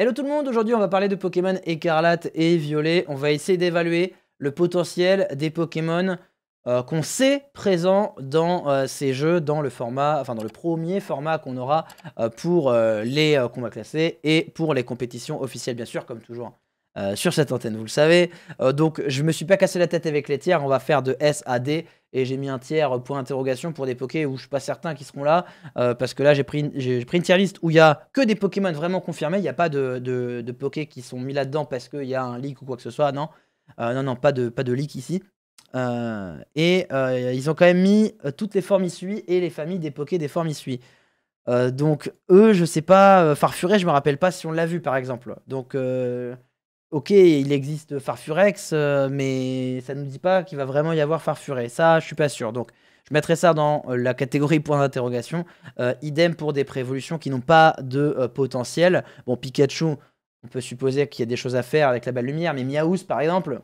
Hello tout le monde, aujourd'hui on va parler de Pokémon écarlate et violet. On va essayer d'évaluer le potentiel des Pokémon euh, qu'on sait présents dans euh, ces jeux, dans le format, enfin dans le premier format qu'on aura euh, pour les combats classés et pour les compétitions officielles bien sûr, comme toujours. Euh, sur cette antenne, vous le savez. Euh, donc je me suis pas cassé la tête avec les tiers, on va faire de S à D et j'ai mis un tiers point interrogation pour des pokés où je suis pas certain qu'ils seront là euh, parce que là j'ai pris, une, pris une tier liste où il y a que des Pokémon vraiment confirmés, il n'y a pas de, de, pokés qui sont mis là-dedans parce qu'il y a un leak ou quoi que ce soit, non. non, non, pas de, pas de leak ici. et ils ont quand même mis toutes les formes issues et les familles des pokés des formes issues. donc eux, je sais pas, Farfuret, je me rappelle pas si on l'a vu par exemple. Donc ok, il existe Farfurex, euh, mais ça ne nous dit pas qu'il va vraiment y avoir Farfuré. Ça, je suis pas sûr. Donc, je mettrai ça dans euh, la catégorie point d'interrogation. Euh, idem pour des pré-évolutions qui n'ont pas de potentiel. Bon, Pikachu, on peut supposer qu'il y a des choses à faire avec la balle lumière, mais Miaouz, par exemple,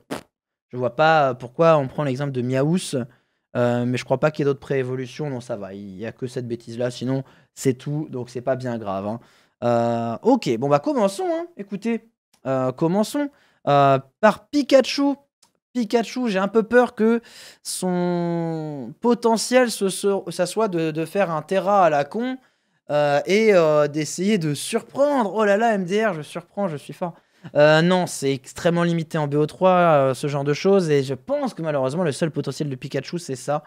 je vois pas pourquoi on prend l'exemple de Miaous. mais je crois pas qu'il y ait d'autres préévolutions, non ça va, il n'y a que cette bêtise là, sinon c'est tout, donc c'est pas bien grave. Hein. ok, bon bah commençons, hein. écoutez, euh, commençons euh, par Pikachu. Pikachu, j'ai un peu peur que son potentiel, ce, soit de, faire un Terra à la con euh, et d'essayer de surprendre. Oh là là, MDR, je surprends, je suis fort. non, c'est extrêmement limité en BO3, ce genre de choses. Et je pense que malheureusement, le seul potentiel de Pikachu, c'est ça.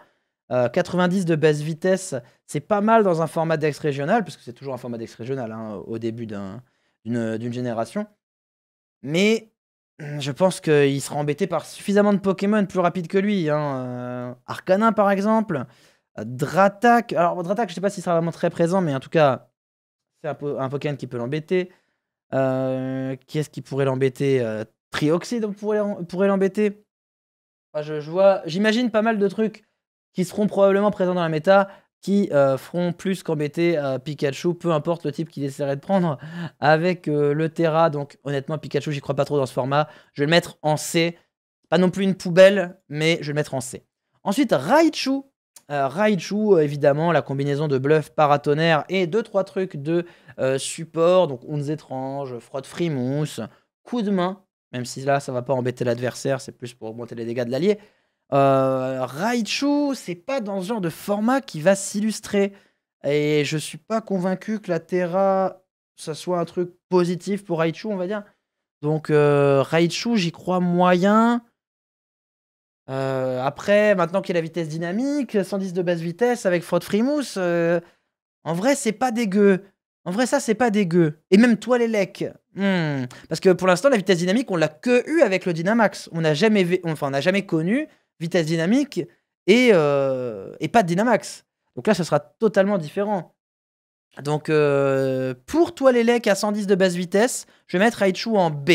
90 de basse vitesse, c'est pas mal dans un format d'ex régional, parce que c'est toujours un format d'ex régional hein, au début d'une génération. Mais hum, je pense qu'il sera embêté par suffisamment de Pokémon plus rapides que lui. Hein. Euh, par exemple. Euh, Dratak. Alors, Dratak, je ne sais pas s'il sera vraiment très présent, mais en tout cas, c'est un, Pokémon qui peut l'embêter. Euh, qui est-ce qui pourrait l'embêter euh, Trioxy, Trioxide pourrait, l'embêter. je, vois, j'imagine pas mal de trucs qui seront probablement présents dans la méta qui euh, feront plus qu'embêter euh, Pikachu, peu importe le type qu'il essaierait de prendre, avec euh, le Terra. Donc honnêtement, Pikachu, j'y crois pas trop dans ce format. Je vais le mettre en C. Pas non plus une poubelle, mais je vais le mettre en C. Ensuite, Raichu. Raichu, évidemment, la combinaison de bluff paratonnerre et 2-3 trucs de support, donc ondes étranges, frotte frimousse, coup de main, même si là, ça va pas embêter l'adversaire, c'est plus pour augmenter les dégâts de l'allié. Euh, Raichu, c'est pas dans ce genre de format qui va s'illustrer. Et je suis pas convaincu que la Terra, ça soit un truc positif pour Raichu, on va dire. Donc euh, Raichu, j'y crois moyen. Euh, après, maintenant qu'il y a la vitesse dynamique, 110 de basse vitesse avec fred Frimousse, en vrai, c'est pas dégueu. En vrai, ça, c'est pas dégueu. Et même toi, les lecs. Hmm. Parce que pour l'instant, la vitesse dynamique, on l'a que eu avec le Dynamax. On n'a jamais, enfin, on n'a jamais connu vitesse dynamique et, euh, et pas de Dynamax. Donc là, ce sera totalement différent. Donc euh, pour toi les lecs à 110 de basse vitesse, je vais mettre Raichu en B.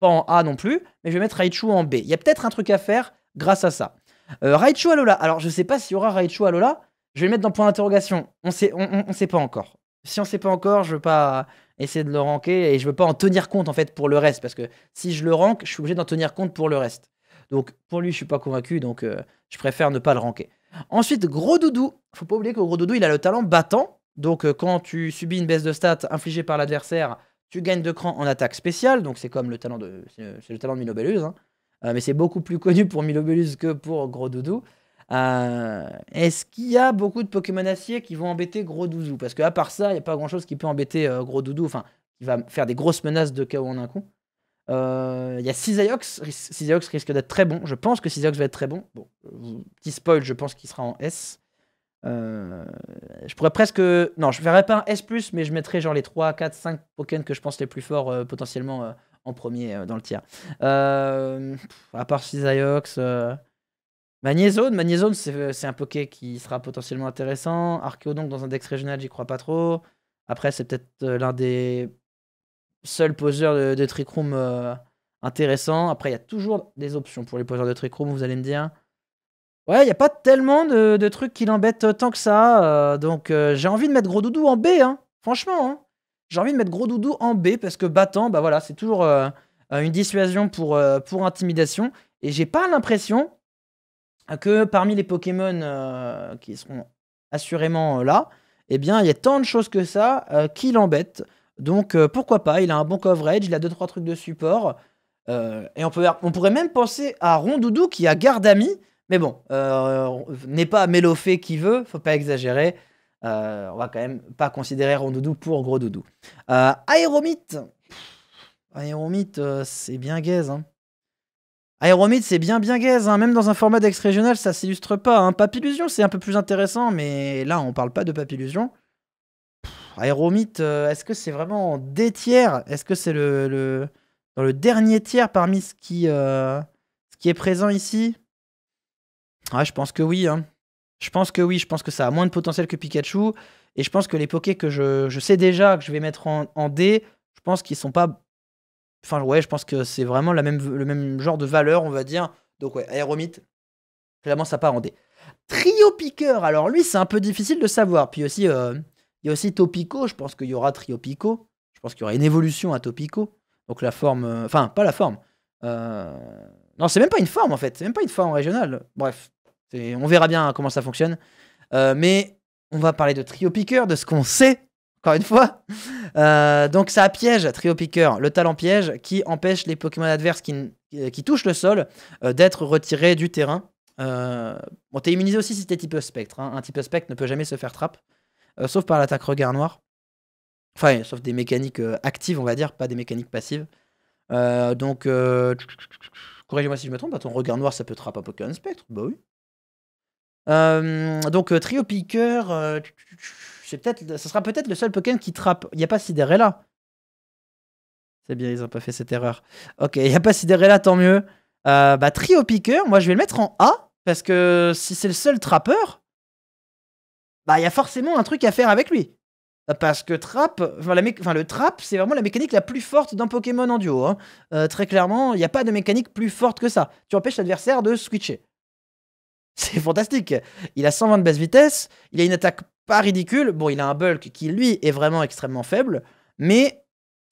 Pas en A non plus, mais je vais mettre Raichu en B. Il y a peut-être un truc à faire grâce à ça. Euh, Raichu Alola. Alors je sais pas s'il y aura Raichu Alola. Je vais le mettre dans le point d'interrogation. On sait, on, sait pas encore. Si on sait pas encore, je veux pas essayer de le ranker et je ne veux pas en tenir compte en fait pour le reste parce que si je le rank, je suis obligé d'en tenir compte pour le reste. Donc pour lui, je suis pas convaincu, donc euh, je préfère ne pas le ranker. Ensuite, gros doudou. Faut pas oublier que gros doudou, il a le talent battant. Donc euh, quand tu subis une baisse de stats infligée par l'adversaire, tu gagnes de cran en attaque spéciale. Donc c'est comme le talent de, c'est le talent de hein. euh, mais c'est beaucoup plus connu pour Milobelus que pour gros doudou. Est-ce qu'il y a beaucoup de Pokémon acier qui vont embêter gros doudou Parce que à part ça, il n'y a pas grand chose qui peut embêter gros doudou. Enfin, il va faire des grosses menaces de KO en un coup. Euh, il y a 6 Cisaiox risque d'être très bon. Je pense que Cisaiox va être très bon. Bon, euh, petit spoil, je pense qu'il sera en S. Euh, je pourrais presque. Non, je ne verrais pas un S, mais je mettrais genre les 3, 4, 5 Pokémon que je pense les plus forts potentiellement en premier dans le tiers. à part Cisaiox. Magnézone, Magnézone c'est un Poké qui sera potentiellement intéressant. donc dans un Dex régional, j'y crois pas trop. Après, c'est peut-être l'un des seul poseur de, de euh, intéressant. Après, il y a toujours des options pour les poseurs de trick vous allez me dire. Ouais, il n'y a pas tellement de, trucs qui l'embêtent tant que ça. Euh, donc, euh, j'ai envie de mettre Gros Doudou en B, hein. franchement. Hein. J'ai envie de mettre Gros Doudou en B parce que battant, bah voilà, c'est toujours une dissuasion pour, pour intimidation. Et j'ai pas l'impression que parmi les Pokémon qui seront assurément là, eh bien, il y a tant de choses que ça qui l'embêtent. Donc euh, pourquoi pas, il a un bon coverage, il a 2-3 trucs de support. Euh, et on, peut, on pourrait même penser à Rondoudou qui a garde ami, mais bon, euh, n'est pas Mélofé qui veut, faut pas exagérer. on va quand même pas considérer Rondoudou pour gros doudou. Aéromite. Aéromite, c'est bien gaze. Hein. Aéromite, c'est bien bien gaze. Hein. Même dans un format d'ex-régional, ça s'illustre pas. Hein. Papillusion, c'est un peu plus intéressant, mais là, on parle pas de Papillusion. Aéromite, euh, est-ce que c'est vraiment en D tiers Est-ce que c'est le, dernier tiers parmi ce qui, euh, ce qui est présent ici ah, Je pense que oui. Hein. Je pense que oui. Je pense que ça a moins de potentiel que Pikachu. Et je pense que les pokés que je, je sais déjà que je vais mettre en, en D, je pense qu'ils sont pas. Enfin, ouais, je pense que c'est vraiment la même, le même genre de valeur, on va dire. Donc, ouais, Aéromite, clairement, ça part en D. Trio Piqueur, alors lui, c'est un peu difficile de savoir. Puis aussi, euh, il y a aussi Topico, je pense qu'il y aura Triopico. Je pense qu'il y aura une évolution à Topico. Donc la forme. Euh, enfin, pas la forme. Euh, non, c'est même pas une forme en fait. C'est même pas une forme régionale. Bref, on verra bien comment ça fonctionne. Euh, mais on va parler de Trio de ce qu'on sait, encore une fois. donc ça piège, Trio le talent piège qui empêche les Pokémon adverses qui, qui touchent le sol d'être retirés du terrain. Bon, t'es immunisé aussi si t'es type spectre. Hein. Un type spectre ne peut jamais se faire trappe. Euh, sauf par l'attaque regard noir. Enfin, sauf des mécaniques euh, actives, on va dire, pas des mécaniques passives. Euh, donc, corrigez-moi si je me trompe, ton regard noir, ça peut trapper un Pokémon spectre Bah oui. donc, Trio Picker, c'est peut-être, ce sera peut-être le seul Pokémon qui trappe. Il n'y a pas là C'est bien, ils n'ont pas fait cette erreur. Ok, il n'y a pas là tant mieux. bah, trio Picker, moi je vais le mettre en A, parce que si c'est le seul trappeur, bah il y a forcément un truc à faire avec lui. Euh, parce que trap, enfin, le trap, c'est vraiment la mécanique la plus forte d'un Pokémon en duo. Hein. Euh, très clairement, il n'y a pas de mécanique plus forte que ça. Tu empêches l'adversaire de switcher. C'est fantastique. Il a 120 de base vitesse, il a une attaque pas ridicule. Bon, il a un bulk qui, lui, est vraiment extrêmement faible, mais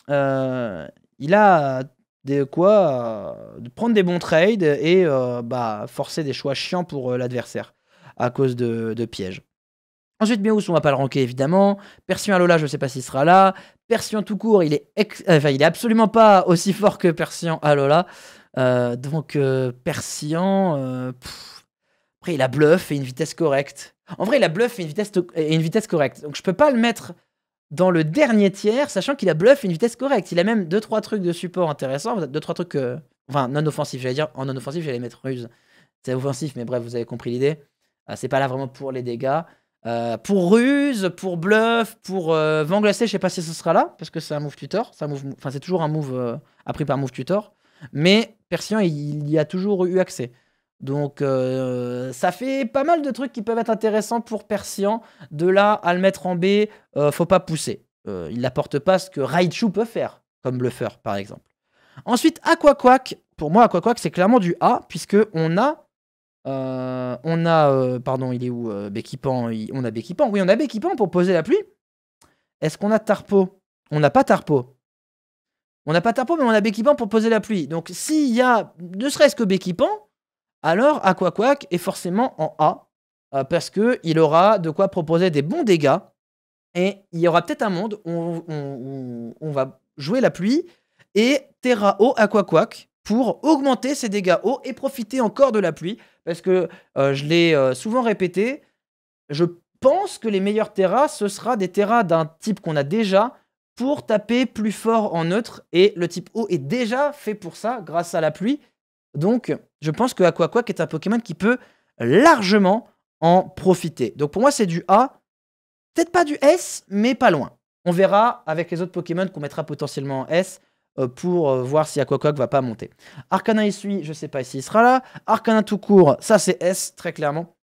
euh, il a de quoi prendre des bons trades et bah, forcer des choix chiants pour l'adversaire à cause de, de pièges. Ensuite, Miaus, on va pas le ranker évidemment. Persian Alola, je sais pas s'il sera là. Persian tout court, il est, euh, il est absolument pas aussi fort que Persian Alola. Euh, donc, euh, Persian. Euh, Après, il a bluff et une vitesse correcte. En vrai, il a bluff et une vitesse, une vitesse correcte. Donc, je peux pas le mettre dans le dernier tiers, sachant qu'il a bluff et une vitesse correcte. Il a même deux, trois trucs de support intéressants. Deux, trois trucs. Enfin, non offensif j'allais dire. En non offensif, j'allais mettre ruse. C'est offensif, mais bref, vous avez compris l'idée. c'est pas là vraiment pour les dégâts. Euh, pour ruse, pour bluff, pour euh, vent glacé, je sais pas si ce sera là, parce que c'est un move tutor. Enfin, c'est toujours un move euh, appris par move tutor. Mais Persian, il, y a toujours eu accès. Donc, ça fait pas mal de trucs qui peuvent être intéressants pour Persian. De là à le mettre en B, faut pas pousser. il n'apporte pas ce que Raichu peut faire, comme bluffeur, par exemple. Ensuite, Aquaquack. Pour moi, Aquaquack, c'est clairement du A, puisque on a euh, on a, euh, pardon, il est où euh, Béquipan On a Béquipan. Oui, on a Béquipan pour poser la pluie. Est-ce qu'on a Tarpo On n'a pas Tarpo. On n'a pas Tarpo, mais on a Béquipan pour poser la pluie. Donc s'il y a ne serait-ce que Béquipan, alors Aquaquac est forcément en A parce que il aura de quoi proposer des bons dégâts et il y aura peut-être un monde où on, va jouer la pluie et Terrao Aquaquac pour augmenter ses dégâts hauts et profiter encore de la pluie. Parce que euh, je l'ai euh, souvent répété, je pense que les meilleurs terras, ce sera des terras d'un type qu'on a déjà pour taper plus fort en neutre. Et le type O est déjà fait pour ça grâce à la pluie. Donc je pense que quoi' est un Pokémon qui peut largement en profiter. Donc pour moi c'est du A, peut-être pas du S, mais pas loin. On verra avec les autres Pokémon qu'on mettra potentiellement en S. Euh, pour euh, voir si Aquacock va pas monter. Arcana suit, je sais pas il sera là. Arcanin tout court, ça c'est S, très clairement.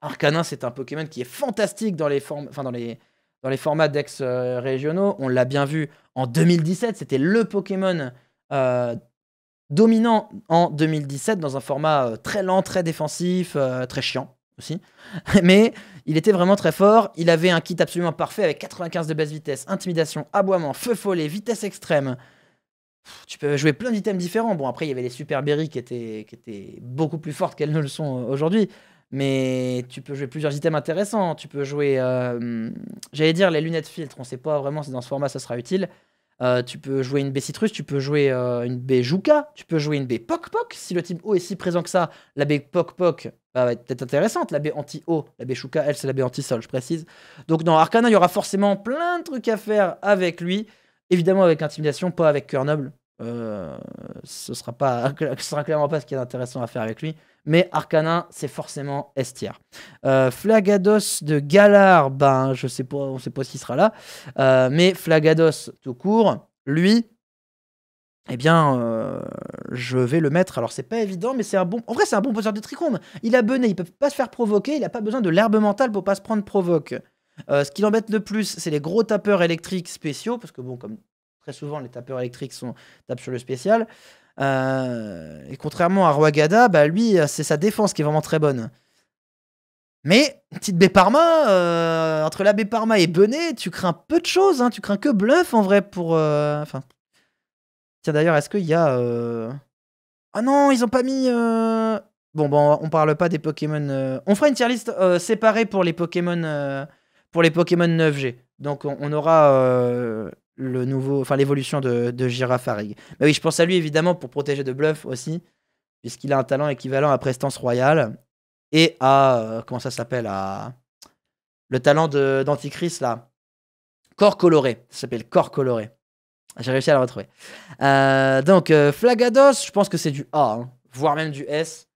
Arcanin, c'est un Pokémon qui est fantastique dans les, enfin, dans les, dans les formats d'ex euh, régionaux. On l'a bien vu en 2017, c'était le Pokémon dominant en 2017 dans un format très lent, très défensif, très chiant aussi. Mais il était vraiment très fort. Il avait un kit absolument parfait avec 95 de base vitesse, intimidation, aboiement, feu follet, vitesse extrême tu peux jouer plein d'items différents. Bon, après, il y avait les Super berries qui étaient, beaucoup plus fortes qu'elles ne le sont euh, aujourd'hui. Mais tu peux jouer plusieurs items intéressants. Tu peux jouer, euh, j'allais dire, les lunettes filtres. On ne sait pas vraiment si dans ce format ça sera utile. Euh, tu peux jouer une baie citrus, tu peux jouer une b Juka, tu peux jouer une b poc poc. Si le type O est si présent que ça, la b poc poc bah, va être peut-être intéressante. La b anti O, la b jouka, elle c'est la b anti sol, je précise. Donc dans Arcana, il y aura forcément plein de trucs à faire avec lui. Évidemment avec intimidation, pas avec cœur noble. Euh, ce sera pas, ce sera clairement pas ce qui est intéressant à faire avec lui. Mais Arcanin, c'est forcément Estier. Euh, Flagados de Galar, ben je sais pas, on sait pas sera là. Euh, mais Flagados tout court, lui, eh bien, je vais le mettre. Alors, c'est pas évident, mais c'est un bon. En vrai, c'est un bon poseur de tricôme. Il a bené, il peut pas se faire provoquer, il a pas besoin de l'herbe mentale pour pas se prendre provoque. Euh, ce qui l'embête le plus, c'est les gros tapeurs électriques spéciaux, parce que bon, comme très souvent, les tapeurs électriques sont, tapent sur le spécial. Euh, et contrairement à Roagada, bah lui, euh, c'est sa défense qui est vraiment très bonne. Mais, petite Béparma, euh, entre la Parma et Benet, tu crains peu de choses, hein. tu crains que bluff en vrai pour. Enfin. Tiens d'ailleurs, est-ce qu'il y a. Ah non, ils ont pas mis. Bon, bon, on parle pas des Pokémon. On fera une tier list séparée pour les Pokémon pour les Pokémon 9G. Donc on, aura euh, le nouveau, enfin l'évolution de, Girafarig. Mais oui, je pense à lui évidemment pour protéger de Bluff aussi, puisqu'il a un talent équivalent à Prestance Royale et à euh, comment ça s'appelle à le talent de d'Antichrist là, Corps coloré. Ça s'appelle Corps coloré. J'ai réussi à le retrouver. Euh, donc Flagados, je pense que c'est du A, hein, voire même du S.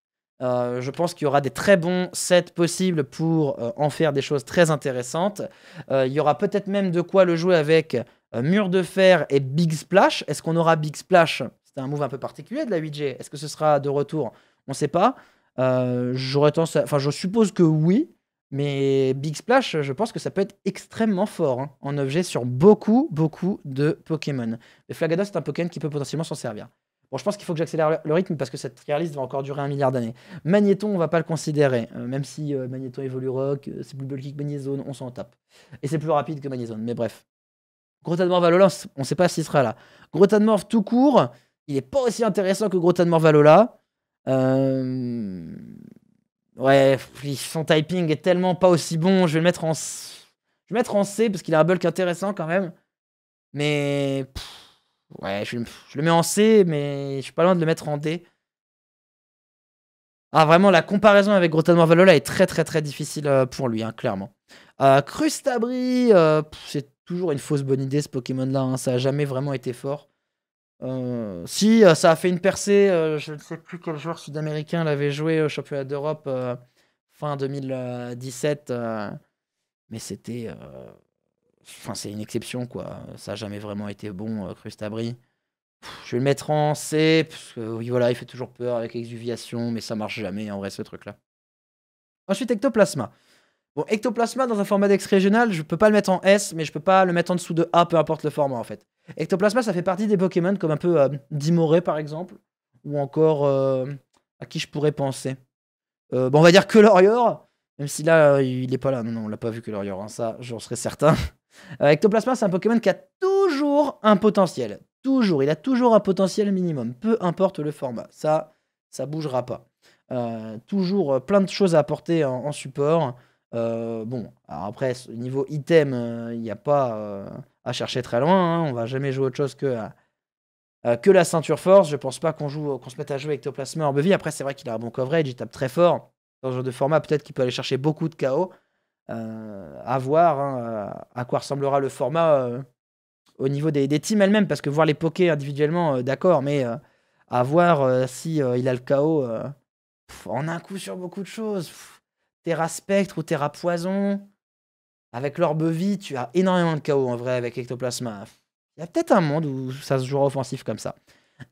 Euh, je pense qu'il y aura des très bons sets possibles pour euh, en faire des choses très intéressantes. Euh, il y aura peut-être même de quoi le jouer avec Mur de Fer et Big Splash. Est-ce qu'on aura Big Splash C'est un move un peu particulier de la 8G. Est-ce que ce sera de retour On ne sait pas. J'aurais tendance Enfin, je suppose que oui. Mais Big Splash, je pense que ça peut être extrêmement fort hein, en objet sur beaucoup, beaucoup de Pokémon. Le Flagada, c'est un Pokémon qui peut potentiellement s'en servir. Bon, je pense qu'il faut que j'accélère le rythme parce que cette tier liste va encore durer un milliard d'années. Magnéton, on va pas le considérer, euh, même si euh, Magnéton évolue rock, euh, c'est plus bulky que Magnézone, on s'en tape. Et c'est plus rapide que Magnézone, mais bref. mort Valola, on sait pas s'il sera là. Morve tout court, il est pas aussi intéressant que Morph Valola. Ouais, son typing est tellement pas aussi bon, je vais le mettre en... Je vais mettre en C parce qu'il a un bulk intéressant quand même. Mais... Ouais, je, le mets en C, mais je suis pas loin de le mettre en D. Ah, vraiment, la comparaison avec Grotan Valola est très, très, très difficile euh, pour lui, hein, clairement. Euh, Crustabri, euh, c'est toujours une fausse bonne idée, ce Pokémon-là. Hein. ça a jamais vraiment été fort. si, ça a fait une percée. je ne sais plus quel joueur sud-américain l'avait joué au championnat d'Europe fin 2017. mais c'était Enfin, c'est une exception, quoi. Ça n'a jamais vraiment été bon, euh, Crustabri. Je vais le mettre en C, parce que oui, voilà, il fait toujours peur avec Exuviation, mais ça marche jamais en vrai ce truc-là. Ensuite, ectoplasma. Bon, ectoplasma dans un format d'ex régional, je peux pas le mettre en S, mais je peux pas le mettre en dessous de A, peu importe le format en fait. Ectoplasma, ça fait partie des Pokémon comme un peu euh, Dimoré par exemple, ou encore euh, à qui je pourrais penser. bon, on va dire que Lorior, même si là, il est pas là, non, non on l'a pas vu que Lorior, hein, ça, j'en serais certain. Euh, Ectoplasma, c'est un Pokémon qui a toujours un potentiel. Toujours. Il a toujours un potentiel minimum, peu importe le format. Ça, ça bougera pas. Euh, toujours euh, plein de choses à apporter en, support. bon, alors après, niveau item, il n'y a pas à chercher très loin. on hein. On va jamais jouer autre chose que, que la ceinture force. Je pense pas qu'on joue, se mette à jouer Ectoplasma en Bevy. Après, c'est vrai qu'il a un bon coverage, il tape très fort. Dans ce genre de format, peut-être qu'il peut aller chercher beaucoup de chaos. Euh, à voir hein, euh, à quoi ressemblera le format euh, au niveau des, des teams elles-mêmes, parce que voir les pokés individuellement, d'accord, mais à voir si il a le chaos en un coup sur beaucoup de choses. Terra Spectre ou Terra Poison, avec l'orbe vie, tu as énormément de chaos en vrai avec Ectoplasma. Il y a peut-être un monde où ça se jouera offensif comme ça.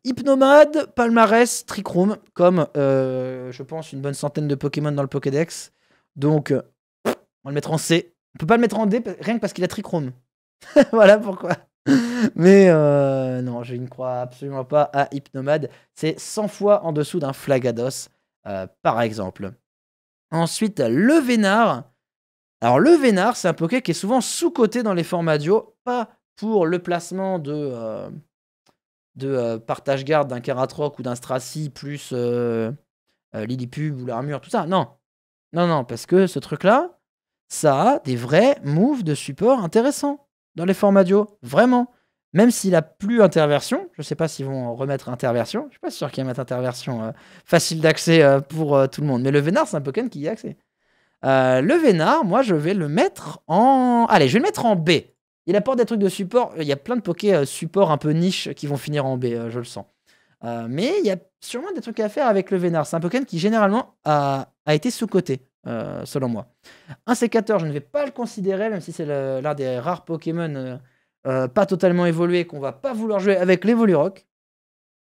Hypnomade, Palmarès, trichrome comme je pense une bonne centaine de Pokémon dans le Pokédex. Donc on va le mettre en C. On peut pas le mettre en D rien que parce qu'il a trichrome. voilà pourquoi. Mais euh, non, je ne crois absolument pas à Hypnomade. C'est 100 fois en dessous d'un Flagados, euh, par exemple. Ensuite, le Vénard. Alors, le Vénard, c'est un Poké qui est souvent sous-coté dans les formats duo, pas pour le placement de, euh, de partage-garde d'un Karatroc ou d'un Stracy plus Lilipub ou l'armure, tout ça. Non, non, non, parce que ce truc-là, ça a des vrais moves de support intéressants dans les formats duo. Vraiment. Même s'il a plus interversion, je ne sais pas s'ils vont remettre interversion. Je ne suis pas sûr qu'ils mettent interversion euh, facile d'accès euh, pour euh, tout le monde. Mais le Vénard, c'est un Pokémon qui y a accès. le Vénard, moi, je vais le mettre en. Allez, je vais le mettre en B. Il apporte des trucs de support. Il y a plein de Poké support un peu niche qui vont finir en B, je le sens. mais il y a sûrement des trucs à faire avec le Vénard. C'est un Pokémon qui, généralement, a, a été sous-coté. Euh, selon moi. Un sécateur, je ne vais pas le considérer, même si c'est l'un des rares Pokémon euh, euh, pas totalement évolué qu'on va pas vouloir jouer avec l'Evolurock.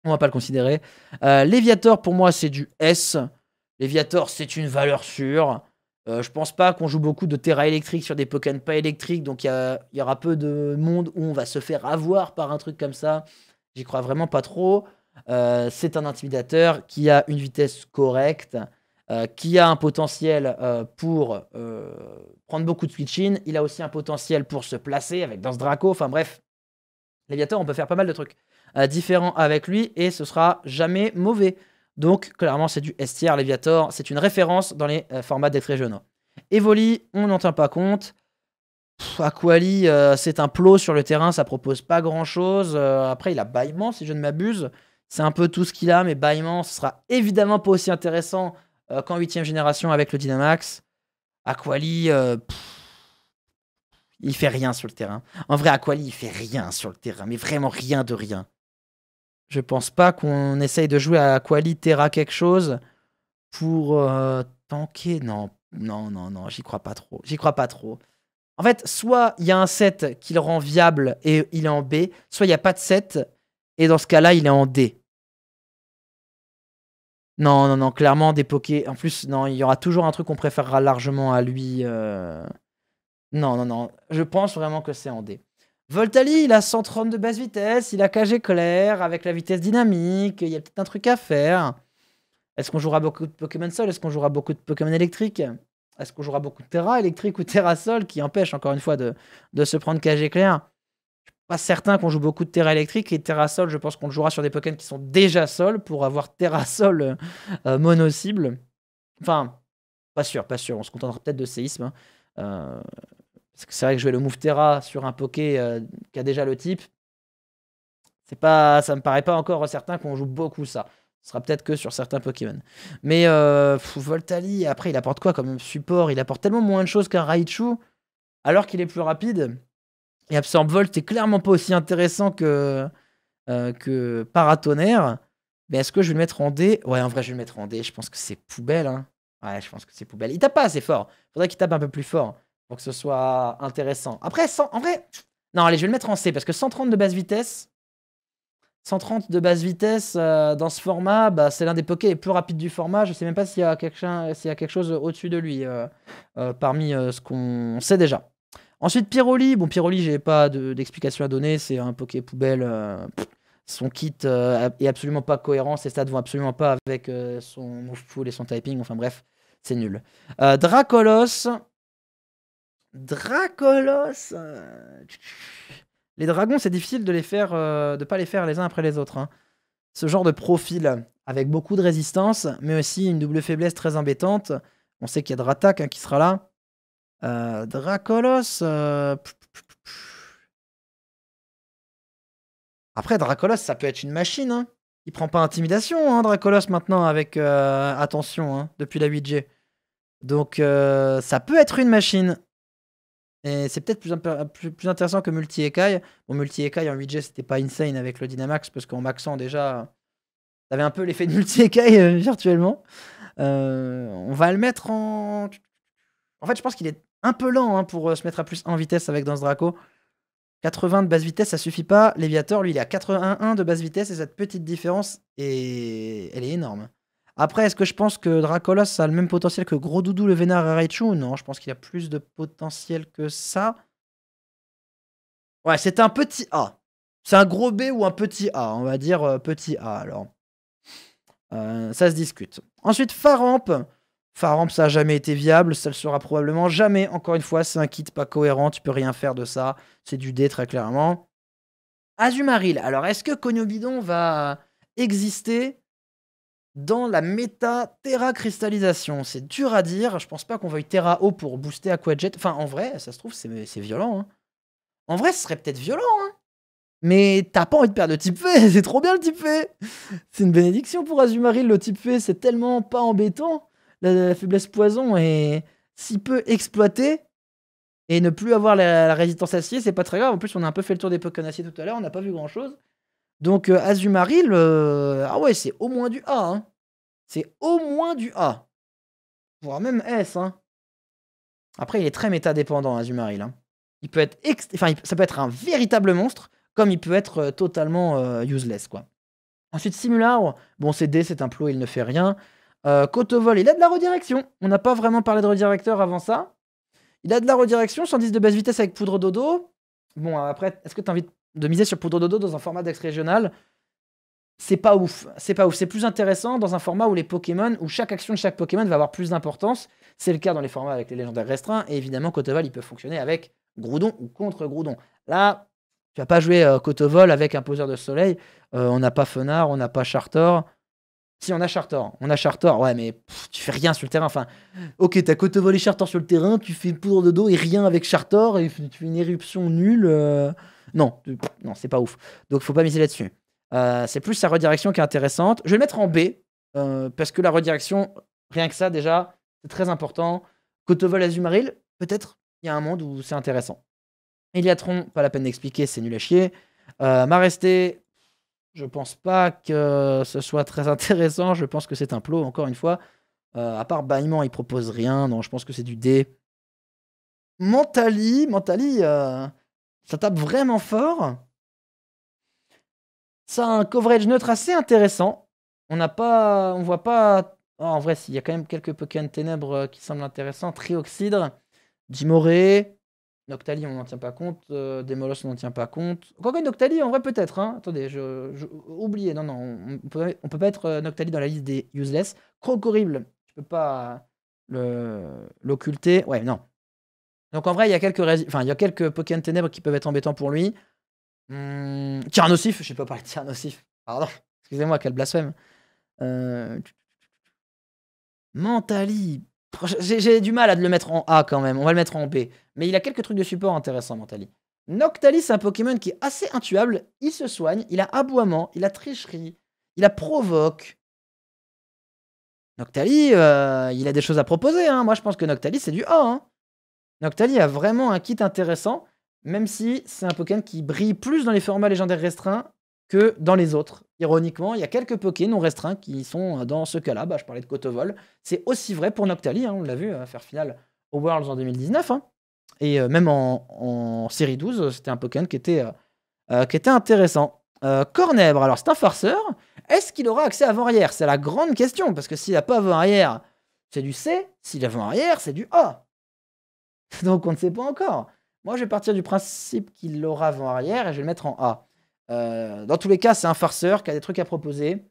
On va pas le considérer. Euh, Léviator, pour moi, c'est du S. Léviator, c'est une valeur sûre. je pense pas qu'on joue beaucoup de Terra électrique sur des Pokémon pas électriques, donc il y, aura peu de monde où on va se faire avoir par un truc comme ça. J'y crois vraiment pas trop. c'est un intimidateur qui a une vitesse correcte, euh, qui a un potentiel euh, pour euh, prendre beaucoup de switch-in. Il a aussi un potentiel pour se placer avec ce Draco. Enfin bref, Leviator, on peut faire pas mal de trucs différents avec lui et ce sera jamais mauvais. Donc, clairement, c'est du STR Léviator. C'est une référence dans les formats d'être régionaux. Evoli, on n'en tient pas compte. Aquali, c'est un plot sur le terrain, ça propose pas grand chose. après, il a Baillement, si je ne m'abuse. C'est un peu tout ce qu'il a, mais Baillement, ce sera évidemment pas aussi intéressant euh, quand huitième génération avec le Dynamax. Aquali, il euh, ne il fait rien sur le terrain. En vrai, Aquali, il fait rien sur le terrain, mais vraiment rien de rien. Je pense pas qu'on essaye de jouer à Aquali, Terra quelque chose pour euh, tanker. Non, non, non, non, j'y crois pas trop. J'y crois pas trop. En fait, soit il y a un set qui le rend viable et il est en B, soit il n'y a pas de set et dans ce cas-là, il est en D. Non, non, non, clairement, des Poké. En plus, non, il y aura toujours un truc qu'on préférera largement à lui. Euh. Non, non, non. Je pense vraiment que c'est en D. Voltali, il a 130 de basse vitesse, il a KG clair avec la vitesse dynamique, il y a peut-être un truc à faire. Est-ce qu'on jouera beaucoup de Pokémon Sol Est-ce qu'on jouera beaucoup de Pokémon électrique Est-ce qu'on jouera beaucoup de Terra électrique ou Terra Sol qui empêche encore une fois de, de se prendre KG clair pas certain qu'on joue beaucoup de Terra électrique et Terra Sol, je pense qu'on le jouera sur des Pokémon qui sont déjà Sol pour avoir Terra Sol euh, euh, mono cible. Enfin, pas sûr, pas sûr. On se contentera peut-être de séisme. Hein. Euh, parce que c'est vrai que vais le move Terra sur un Poké qui a déjà le type, c'est pas, ça me paraît pas encore certain qu'on joue beaucoup ça. Ce sera peut-être que sur certains Pokémon. Mais Voltali, après, il apporte quoi comme support Il apporte tellement moins de choses qu'un Raichu, alors qu'il est plus rapide. Et Volt est clairement pas aussi intéressant que, euh, que Paratonnerre. Mais est-ce que je vais le mettre en D Ouais, en vrai, je vais le mettre en D. Je pense que c'est poubelle. Hein. Ouais, je pense que c'est poubelle. Il tape pas assez fort. Faudrait qu'il tape un peu plus fort pour que ce soit intéressant. Après, en vrai... Non, allez, je vais le mettre en C parce que 130 de basse vitesse... 130 de base vitesse euh, dans ce format, bah, c'est l'un des pokés les plus rapides du format. Je sais même pas s'il y, y, a quelque chose au-dessus de lui euh, parmi ce qu'on sait déjà. Ensuite, Piroli. Bon, Piroli, j'ai pas d'explication à donner. C'est un poké poubelle. Euh, son kit euh, est absolument pas cohérent. Ses stats vont absolument pas avec euh, son move pool et son typing. Enfin, bref, c'est nul. Dracolos. Dracolos. Les dragons, c'est difficile de les faire, de pas les faire les uns après les autres. Hein. Ce genre de profil avec beaucoup de résistance, mais aussi une double faiblesse très embêtante. On sait qu'il y a Dratak hein, qui sera là. Euh, Dracolos. Euh, Après, Dracolos, ça peut être une machine. Hein. Il prend pas intimidation, hein, Dracolos, maintenant, avec euh, attention, hein, depuis la 8G. Donc, ça peut être une machine. Et c'est peut-être plus, intéressant que multi-écaille. Bon, multi-écaille en 8G, c'était pas insane avec le Dynamax, parce qu'en maxant, déjà, avait un peu l'effet de multi-écaille virtuellement. on va le mettre en. En fait, je pense qu'il est un peu lent hein, pour euh, se mettre à plus en vitesse avec dans ce Draco. 80 de basse vitesse, ça suffit pas. Léviator, lui, il est à 81 de basse vitesse et cette petite différence, est... elle est énorme. Après, est-ce que je pense que Dracolos a le même potentiel que Gros Doudou, le Vénard et Raichu Non, je pense qu'il a plus de potentiel que ça. Ouais, c'est un petit A. C'est un gros B ou un petit A, on va dire euh, petit A alors. Euh, ça se discute. Ensuite, Faramp. Faramp, ça n'a jamais été viable, ça le sera probablement jamais. Encore une fois, c'est un kit pas cohérent, tu peux rien faire de ça. C'est du dé très clairement. Azumaril, alors est-ce que Cognobidon va exister dans la méta Terra cristallisation C'est dur à dire, je pense pas qu'on veuille Terra o pour booster Aquajet. Enfin, en vrai, ça se trouve, c'est violent. Hein. En vrai, ce serait peut-être violent. Hein. Mais t'as pas envie de perdre le type V, c'est trop bien le type V C'est une bénédiction pour Azumaril, le type V, c'est tellement pas embêtant la, faiblesse poison est si peu exploitée et ne plus avoir la, la résistance acier, c'est pas très grave. En plus, on a un peu fait le tour des Pokémon acier tout à l'heure, on n'a pas vu grand chose. Donc, Azumaril, euh, Azumarill, euh, ah ouais, c'est au moins du A. Hein. C'est au moins du A. Voire même S. Hein. Après, il est très métadépendant, Azumarill. Hein. Il peut être enfin, ça peut être un véritable monstre, comme il peut être euh, totalement useless, quoi. Ensuite, Simular, bon, c'est D, c'est un plot, il ne fait rien. Euh, Cotovol, il a de la redirection. On n'a pas vraiment parlé de redirecteur avant ça. Il a de la redirection, 110 de basse vitesse avec Poudre Dodo. Bon, après, est-ce que tu as envie de miser sur Poudre Dodo dans un format d'ex régional C'est pas ouf. C'est pas ouf. C'est plus intéressant dans un format où les Pokémon, où chaque action de chaque Pokémon va avoir plus d'importance. C'est le cas dans les formats avec les légendaires restreints. Et évidemment, Cotovol, il peut fonctionner avec Groudon ou contre Groudon. Là, tu vas pas jouer euh, Cotovol avec un poseur de soleil. Euh, on n'a pas Fenard, on n'a pas Charter. Si, on a Chartor. On a Chartor, ouais, mais tu fais rien sur le terrain. Enfin, ok, t'as côte et Chartor sur le terrain, tu fais poudre de dos et rien avec Chartor, et tu fais une éruption nulle. Euh. Non, non, c'est pas ouf. Donc, faut pas miser là-dessus. Euh, c'est plus sa redirection qui est intéressante. Je vais le mettre en B, euh, parce que la redirection, rien que ça, déjà, c'est très important. vol Azumaril, peut-être, il y a un monde où c'est intéressant. Eliatron, pas la peine d'expliquer, c'est nul à chier. Euh, Maresté, je pense pas que ce soit très intéressant. Je pense que c'est un plot, encore une fois. Euh, à part bâillement, il propose rien. Non, je pense que c'est du dé. Mentali, Mentali, euh, ça tape vraiment fort. Ça a un coverage neutre assez intéressant. On n'a pas. On voit pas. Ah, en vrai, s'il y a quand même quelques Pokémon ténèbres euh, qui semblent intéressants. Trioxydre, Dimoré... Noctali, on n'en tient pas compte. Euh, des on n'en tient pas compte. Quoique Noctali, en vrai, peut-être. Hein. Attendez, je, oublié. Non, non, on ne peut, pas être euh, Noctali dans la liste des useless. Croc horrible, je peux pas l'occulter. Ouais, non. Donc en vrai, il y a quelques, enfin, il y a quelques Pokémon Ténèbres qui peuvent être embêtants pour lui. Hum, Je je sais pas parler de Pardon, excusez-moi, quel blasphème. Euh, Mentali, j'ai du mal à le mettre en A quand même, on va le mettre en B. Mais il a quelques trucs de support intéressants, Mentali. Noctali, c'est un Pokémon qui est assez intuable, il se soigne, il a aboiement, il a tricherie, il a provoque. Noctali, euh, il a des choses à proposer. Hein. Moi, je pense que Noctali, c'est du A. Hein. Noctali a vraiment un kit intéressant, même si c'est un Pokémon qui brille plus dans les formats légendaires restreints que dans les autres. Ironiquement, il y a quelques pokés non restreints qui sont euh, dans ce cas-là. Bah, je parlais de Cotovol. C'est aussi vrai pour Noctali, hein, on l'a vu euh, faire finale au Worlds en 2019. Hein. Et euh, même en, série 12, c'était un Pokémon qui était, qui était intéressant. Cornèbre, alors c'est un farceur. Est-ce qu'il aura accès avant arrière C'est la grande question, parce que s'il n'a pas avant arrière, c'est du C. S'il a avant arrière, c'est du A. Donc on ne sait pas encore. Moi, je vais partir du principe qu'il l'aura avant arrière et je vais le mettre en A. Euh, dans tous les cas, c'est un farceur qui a des trucs à proposer.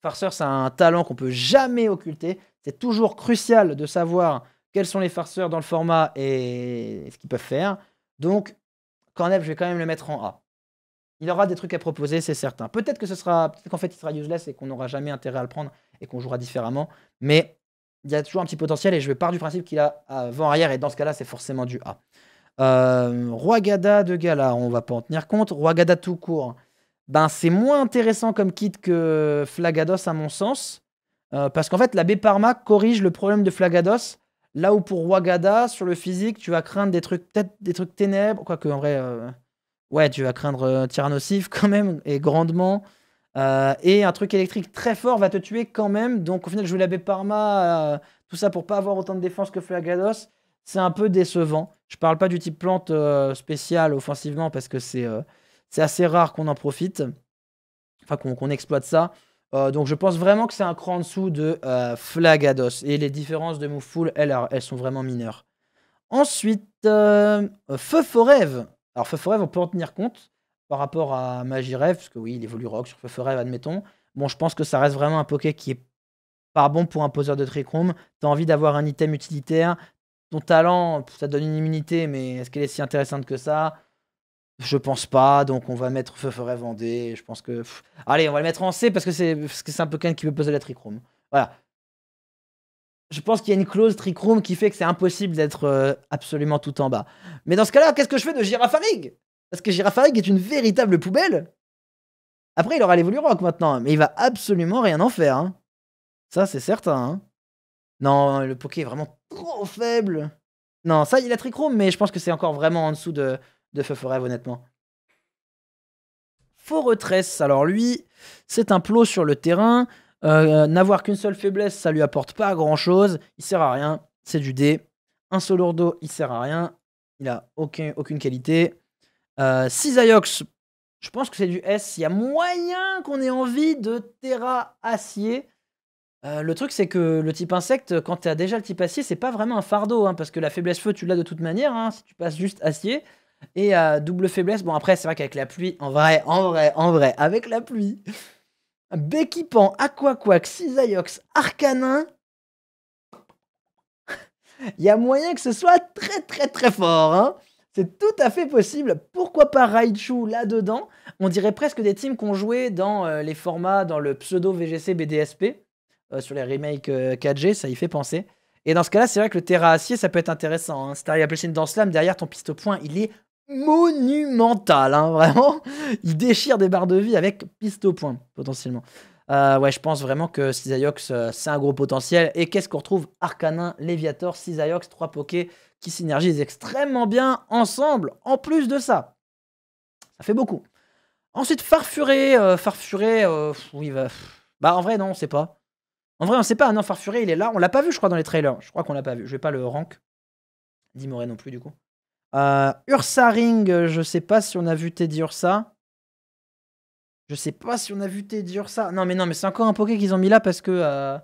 Farceur, c'est un talent qu'on ne peut jamais occulter. C'est toujours crucial de savoir quels sont les farceurs dans le format et ce qu'ils peuvent faire. Donc, même je vais quand même le mettre en A. Il aura des trucs à proposer, c'est certain. Peut-être que ce sera, qu'en fait, il sera useless et qu'on n'aura jamais intérêt à le prendre et qu'on jouera différemment. Mais il y a toujours un petit potentiel et je vais partir du principe qu'il a avant arrière et dans ce cas-là, c'est forcément du A. Euh, Roi de Gala, on va pas en tenir compte. Roi tout court, ben c'est moins intéressant comme kit que Flagados à mon sens. Euh, parce qu'en fait, B Parma corrige le problème de Flagados. Là où pour Roi sur le physique, tu vas craindre des trucs, peut-être des trucs ténèbres. Quoique en vrai, euh, ouais, tu vas craindre euh, Tyrannosif quand même, et grandement. et un truc électrique très fort va te tuer quand même. Donc au final, je jouer B Parma, tout ça pour pas avoir autant de défense que Flagados c'est un peu décevant. Je parle pas du type plante euh, spécial offensivement parce que euh, c'est assez rare qu'on en profite, enfin qu'on exploite ça. Euh, donc je pense vraiment que c'est un cran en dessous de Flagados. Et les différences de Move elles, elles sont vraiment mineures. Ensuite, Feu Rêve. Alors Feu Rêve, on peut en tenir compte par rapport à Rêve, parce que oui, il évolue rock sur Feu admettons. Bon, je pense que ça reste vraiment un poké qui est pas bon pour un poseur de Tu T'as envie d'avoir un item utilitaire, talent, ça donne une immunité, mais est-ce qu'elle est si intéressante que ça Je pense pas, donc on va mettre Feu ferait Vendée. Je pense que. allez, on va le mettre en C parce que c'est c'est un peu quelqu'un qui peut poser la trichrome. Voilà. Je pense qu'il y a une clause trichrome qui fait que c'est impossible d'être euh, absolument tout en bas. Mais dans ce cas-là, qu'est-ce que je fais de Girafarig Parce que Girafarig est une véritable poubelle. Après, il aura l'évolution rock maintenant, mais il va absolument rien en faire. Hein. Ça, c'est certain. Hein. Non, le poké est vraiment trop faible. Non, ça, il a trichrome, mais je pense que c'est encore vraiment en dessous de, de Feu honnêtement. Faux retresse. Alors lui, c'est un plot sur le terrain. Euh, euh, n'avoir qu'une seule faiblesse, ça lui apporte pas grand chose. Il sert à rien. C'est du dé. Un seul Lourdeau, il sert à rien. Il a aucune qualité. Euh, je pense que c'est du S. Il y a moyen qu'on ait envie de Terra Acier. Euh, le truc, c'est que le type insecte, quand tu as déjà le type acier, c'est pas vraiment un fardeau, hein, parce que la faiblesse feu, tu l'as de toute manière, hein, si tu passes juste acier. Et euh, double faiblesse, bon après, c'est vrai qu'avec la pluie, en vrai, en vrai, en vrai, avec la pluie, Béquipan, Aquaquac, Cisaiox, Arcanin, il y a moyen que ce soit très très très fort, hein. C'est tout à fait possible. Pourquoi pas Raichu là-dedans On dirait presque des teams qu'on jouait dans euh, les formats, dans le pseudo VGC BDSP euh, sur les remakes 4G, euh, ça y fait penser. Et dans ce cas-là, c'est vrai que le terra acier, ça peut être intéressant. Hein. placer une dans Slam, derrière ton piste point, il est monumental, hein. vraiment. Il déchire des barres de vie avec piste point, potentiellement. Euh, ouais, je pense vraiment que Cisaiox, c'est un gros potentiel. Et qu'est-ce qu'on retrouve Arcanin, Léviator, Cisaiox, 3 Poké qui synergisent extrêmement bien ensemble, en plus de ça. Ça fait beaucoup. Ensuite, Farfuré. Farfuret... farfuré, oui, bah, bah, en vrai, non, on sait pas. En vrai, on sait pas. Non, Farfuré, il est là. On l'a pas vu, je crois, dans les trailers. Je crois qu'on l'a pas vu. Je vais pas le rank. Dimoré non plus, du coup. Euh, Ursa Ring, euh, je sais pas si on a vu Teddy Ursa. Je sais pas si on a vu Teddy Ursa. Non, mais non, mais c'est encore un Poké qu'ils ont mis là parce que. Euh,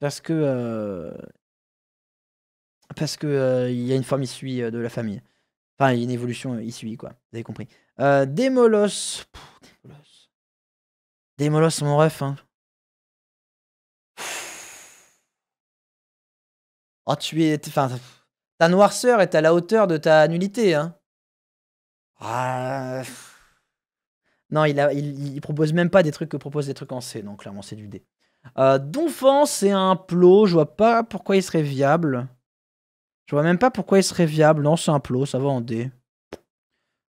parce que. Euh, parce que il y a une forme issue de la famille. Enfin, il y a une évolution issue, quoi. Vous avez compris. Démolos. Demolos, Démolos. mon ref. Hein. Oh, tu es. Enfin, ta noirceur est à la hauteur de ta nullité, hein. Ah. Non, il, a, il, propose même pas des trucs que propose des trucs en C, donc clairement c'est du D. Euh, c'est un plot, je vois pas pourquoi il serait viable. Je vois même pas pourquoi il serait viable. Non, c'est un plot, ça va en D.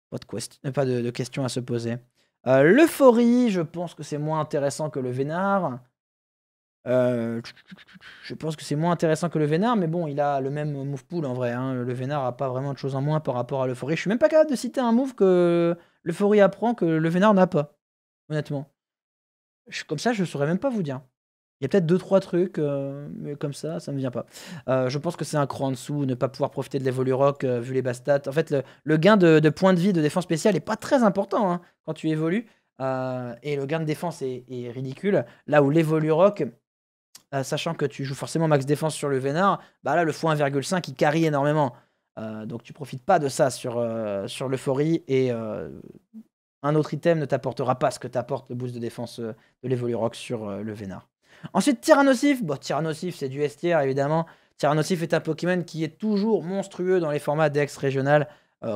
Pas de, euh, pas de, questions à se poser. Euh, l'euphorie, je pense que c'est moins intéressant que le vénard. Euh, je pense que c'est moins intéressant que le Vénard, mais bon, il a le même move pool en vrai. Hein. Le Vénard a pas vraiment de choses en moins par rapport à l'Euphorie. Je suis même pas capable de citer un move que l'Euphorie apprend que le Vénard n'a pas, honnêtement. comme ça, je saurais même pas vous dire. Il y a peut-être deux trois trucs, euh, mais comme ça, ça me vient pas. Euh, je pense que c'est un cran en dessous, ne pas pouvoir profiter de Rock vu les bas stats. En fait, le, gain de, points de vie de défense spéciale est pas très important hein, quand tu évolues. et le gain de défense est, ridicule. Là où Rock euh, sachant que tu joues forcément max défense sur le Vénard, bah là, le x1,5, il carry énormément. Euh, donc tu profites pas de ça sur, euh, sur l'euphorie et un autre item ne t'apportera pas ce que t'apporte le boost de défense de l'Evolurock sur le Vénard. Ensuite, Tyrannosif. Bon, Tyrannosif, c'est du STR évidemment. Tyrannosif est un Pokémon qui est toujours monstrueux dans les formats Dex régional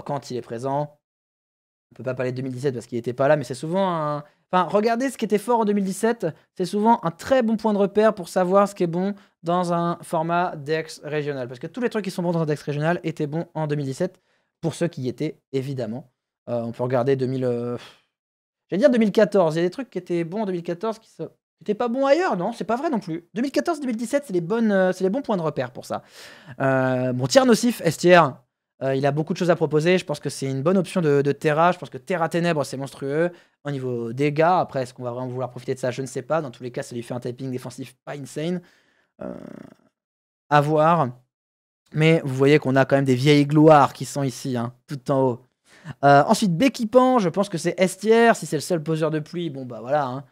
quand il est présent. On peut pas parler de 2017 parce qu'il n'était pas là, mais c'est souvent un Enfin, regardez ce qui était fort en 2017. C'est souvent un très bon point de repère pour savoir ce qui est bon dans un format DEX régional. Parce que tous les trucs qui sont bons dans un DEX régional étaient bons en 2017, pour ceux qui y étaient, évidemment. Euh, on peut regarder 2000... Euh, dire 2014. Il y a des trucs qui étaient bons en 2014 qui n'étaient pas bons ailleurs, non, c'est pas vrai non plus. 2014-2017, c'est les, bonnes, euh, c'est les bons points de repère pour ça. Mon bon, tiers nocif, STR, euh, il a beaucoup de choses à proposer. Je pense que c'est une bonne option de, de, Terra. Je pense que Terra Ténèbres, c'est monstrueux. Au niveau dégâts, après, est-ce qu'on va vraiment vouloir profiter de ça Je ne sais pas. Dans tous les cas, ça lui fait un typing défensif pas insane. Euh, à voir. Mais vous voyez qu'on a quand même des vieilles gloires qui sont ici, hein, tout en haut. Euh, ensuite, Béquipan, je pense que c'est Estier. Si c'est le seul poseur de pluie, bon bah voilà. Hein.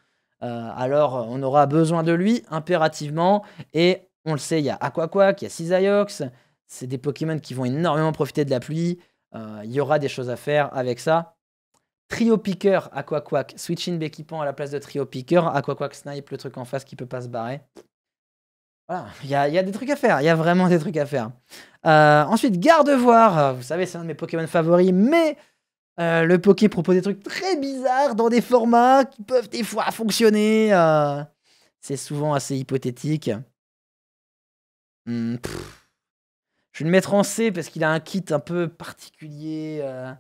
alors, on aura besoin de lui impérativement. Et on le sait, il y a Aquaquac, il y a Cisaiox. C'est des Pokémon qui vont énormément profiter de la pluie. Euh, il y aura des choses à faire avec ça. Trio Picker, Aquaquack. Switch in à la place de Trio Picker. Aquaquack Snipe, le truc en face qui peut pas se barrer. Voilà, il y a, des trucs à faire. Il y a vraiment des trucs à faire. Euh, ensuite, Gardevoir. Euh, vous savez, c'est un de mes Pokémon favoris, mais le Poké propose des trucs très bizarres dans des formats qui peuvent des fois fonctionner. c'est souvent assez hypothétique. Hmm, je vais le mettre en C parce qu'il a un kit un peu particulier. Euh.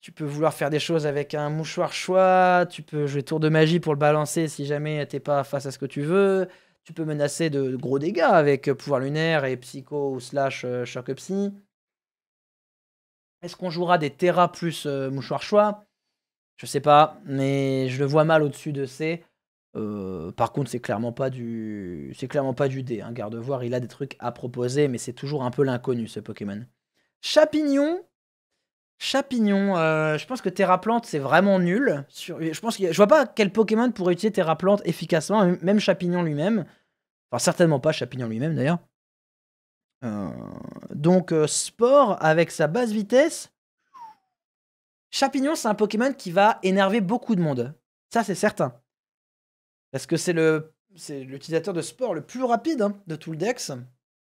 tu peux vouloir faire des choses avec un mouchoir choix. Tu peux jouer tour de magie pour le balancer si jamais t'es pas face à ce que tu veux. Tu peux menacer de, gros dégâts avec euh, pouvoir lunaire et psycho ou slash euh, psy. Est-ce qu'on jouera des Terra plus mouchoir choix Je sais pas, mais je le vois mal au-dessus de C. Euh, par contre, c'est clairement pas du, c'est clairement pas du dé. Hein. Gardevoir, il a des trucs à proposer, mais c'est toujours un peu l'inconnu ce Pokémon. Chapignon, Chapignon, euh, je pense que Terra c'est vraiment nul. Je pense que... je vois pas quel Pokémon pourrait utiliser Terra Plante efficacement, même Chapignon lui-même. Enfin certainement pas Chapignon lui-même d'ailleurs. Euh, donc Sport avec sa basse vitesse. Chapignon c'est un Pokémon qui va énerver beaucoup de monde. Ça c'est certain. Parce que c'est le c'est l'utilisateur de sport le plus rapide hein, de tout le Dex.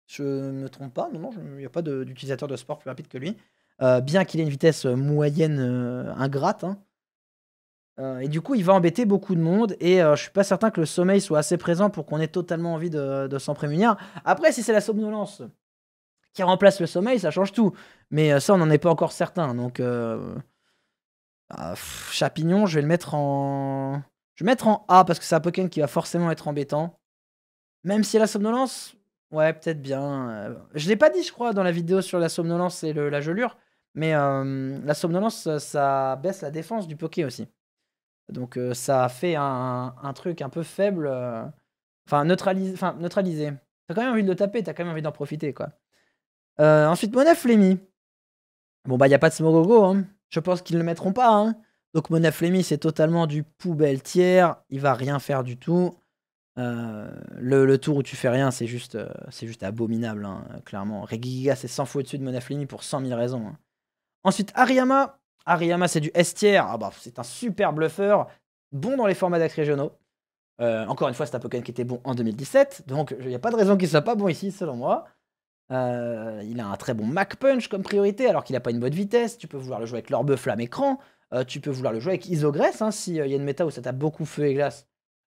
Je ne me trompe pas, non, non, il n'y a pas d'utilisateur de, sport plus rapide que lui. Euh, bien qu'il ait une vitesse euh, moyenne euh, ingrate. Hein. et du coup, il va embêter beaucoup de monde. Et je suis pas certain que le sommeil soit assez présent pour qu'on ait totalement envie de, de s'en prémunir. Après, si c'est la somnolence qui remplace le sommeil, ça change tout. Mais ça, on n'en est pas encore certain. Donc, ah, Chapignon, je vais le mettre en. Je vais mettre en A parce que c'est un Pokémon qui va forcément être embêtant. Même si la somnolence, ouais, peut-être bien. Euh. Je l'ai pas dit, je crois, dans la vidéo sur la somnolence et la gelure. Mais euh, la somnolence, ça baisse la défense du Poké aussi. Donc euh, ça fait un, truc un peu faible. enfin, neutralisé. T'as quand même envie de le taper, t'as quand même envie d'en profiter, quoi. ensuite, Monef, Lemi. Bon, bah, il a pas de Smogogo. Hein. Je pense qu'ils ne le mettront pas. Hein. Donc Mona c'est totalement du poubelle tiers. Il va rien faire du tout. Euh, le, tour où tu fais rien, c'est juste, euh, c'est juste abominable, hein, clairement. Regiga, c'est 100 fois dessus de Mona pour 100 000 raisons. Hein. Ensuite, Ariyama. Ariyama, c'est du S tiers. Ah bah, c'est un super bluffeur, bon dans les formats d'actes régionaux. Euh, encore une fois, c'est un Pokémon qui était bon en 2017, donc il n'y a pas de raison qu'il soit pas bon ici, selon moi. il a un très bon Mac Punch comme priorité, alors qu'il n'a pas une bonne vitesse. Tu peux vouloir le jouer avec l'orbe flamme écran. Euh, tu peux vouloir le jouer avec isogresse hein, s'il euh, y a une méta où ça t'a beaucoup feu et glace,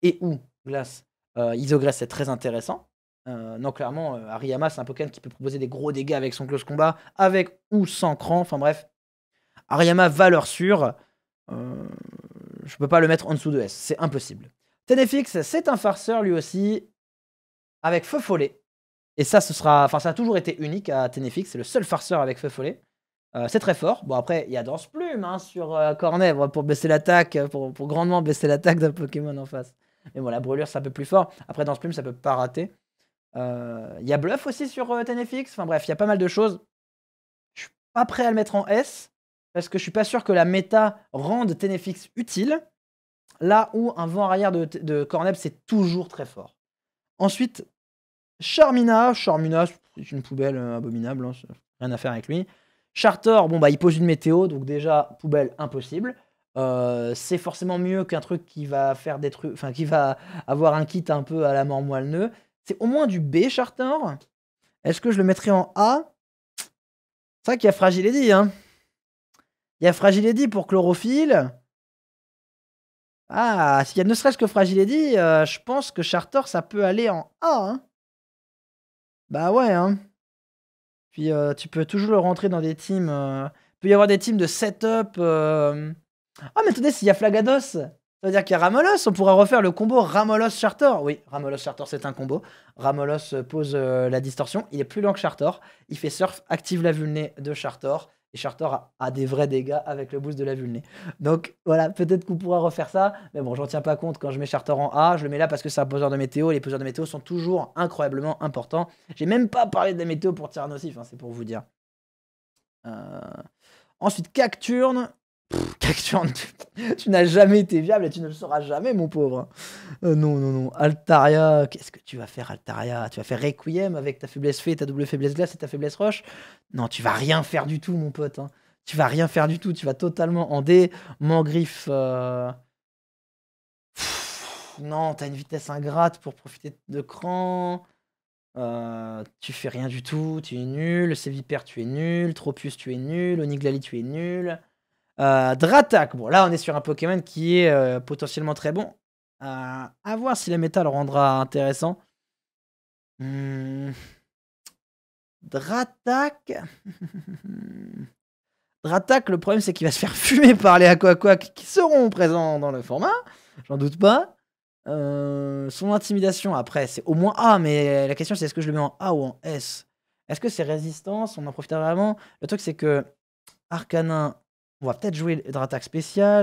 et ou glace. Euh, c'est très intéressant. Euh, non, clairement, Ariyama, c'est un Pokémon qui peut proposer des gros dégâts avec son close combat, avec ou sans cran. Enfin bref, Ariyama, valeur sûre. je peux pas le mettre en dessous de S, c'est impossible. Tenefix, c'est un farceur lui aussi, avec feu follet. Et ça, ce sera, enfin, ça a toujours été unique à Tenefix, c'est le seul farceur avec feu follet. Euh, c'est très fort. Bon, après, il y a Danse Plume hein, sur euh, pour baisser l'attaque, euh, pour, pour, grandement baisser l'attaque d'un Pokémon en face. Mais bon, la brûlure, c'est un peu plus fort. Après, Danse Plume, ça peut pas rater. Euh, il y a Bluff aussi sur Tenefix. Enfin bref, il y a pas mal de choses. Je suis pas prêt à le mettre en S parce que je suis pas sûr que la méta rende Tenefix utile. Là où un vent arrière de, de c'est toujours très fort. Ensuite, Charmina. Charmina, c'est une poubelle abominable. Hein, rien à faire avec lui. Charter, bon bah il pose une météo, donc déjà poubelle impossible. Euh, c'est forcément mieux qu'un truc qui va faire des trucs, enfin qui va avoir un kit un peu à la mort nœud. C'est au moins du B charter. Est-ce que je le mettrais en A C'est vrai qu'il y a Fragile Eddy, hein. Il y a Fragile pour chlorophylle. Ah, s'il y a ne serait-ce que Fragile Eddy, euh, je pense que charter ça peut aller en A. Hein. Bah ouais, hein. Puis euh, tu peux toujours le rentrer dans des teams. Euh, il peut y avoir des teams de setup. Euh. Ah, mais attendez, s'il y a Flagados, ça veut dire qu'il y a Ramolos. On pourra refaire le combo ramolos chartor Oui, ramolos chartor c'est un combo. Ramolos pose la distorsion. Il est plus lent que Chartor. Il fait surf, active la vulné de Chartor. Et Charter a, des vrais dégâts avec le boost de la vulné. Donc voilà, peut-être qu'on pourra refaire ça. Mais bon, je j'en tiens pas compte quand je mets Charter en A. Je le mets là parce que c'est un poseur de météo. les poseurs de météo sont toujours incroyablement importants. J'ai même pas parlé de la météo pour tirer nocif, hein, c'est pour vous dire. Euh, ensuite, Cacturne tu, n'as jamais été viable et tu ne le seras jamais, mon pauvre. Euh, non, non, non. Altaria, qu'est-ce que tu vas faire, Altaria Tu vas faire Requiem avec ta faiblesse fée, ta double faiblesse glace et ta faiblesse roche Non, tu vas rien faire du tout, mon pote. Hein. Tu vas rien faire du tout. Tu vas totalement en dé Mangriffe. Euh. non, t'as une vitesse ingrate pour profiter de cran. Euh, tu fais rien du tout, tu es nul. Sévipère, tu es nul. Tropius, tu es nul. Oniglali, tu es nul. Dratac, euh, Dratak, bon là on est sur un Pokémon qui est euh, potentiellement très bon. Euh, à voir si la méta le rendra intéressant. Dratac hmm. Dratak. Dratak, le problème c'est qu'il va se faire fumer par les Aquaquac qui seront présents dans le format, j'en doute pas. son intimidation après c'est au moins A, mais la question c'est est-ce que je le mets en A ou en S Est-ce que c'est résistance On en profite vraiment Le truc c'est que Arcanin on va peut-être jouer une attaque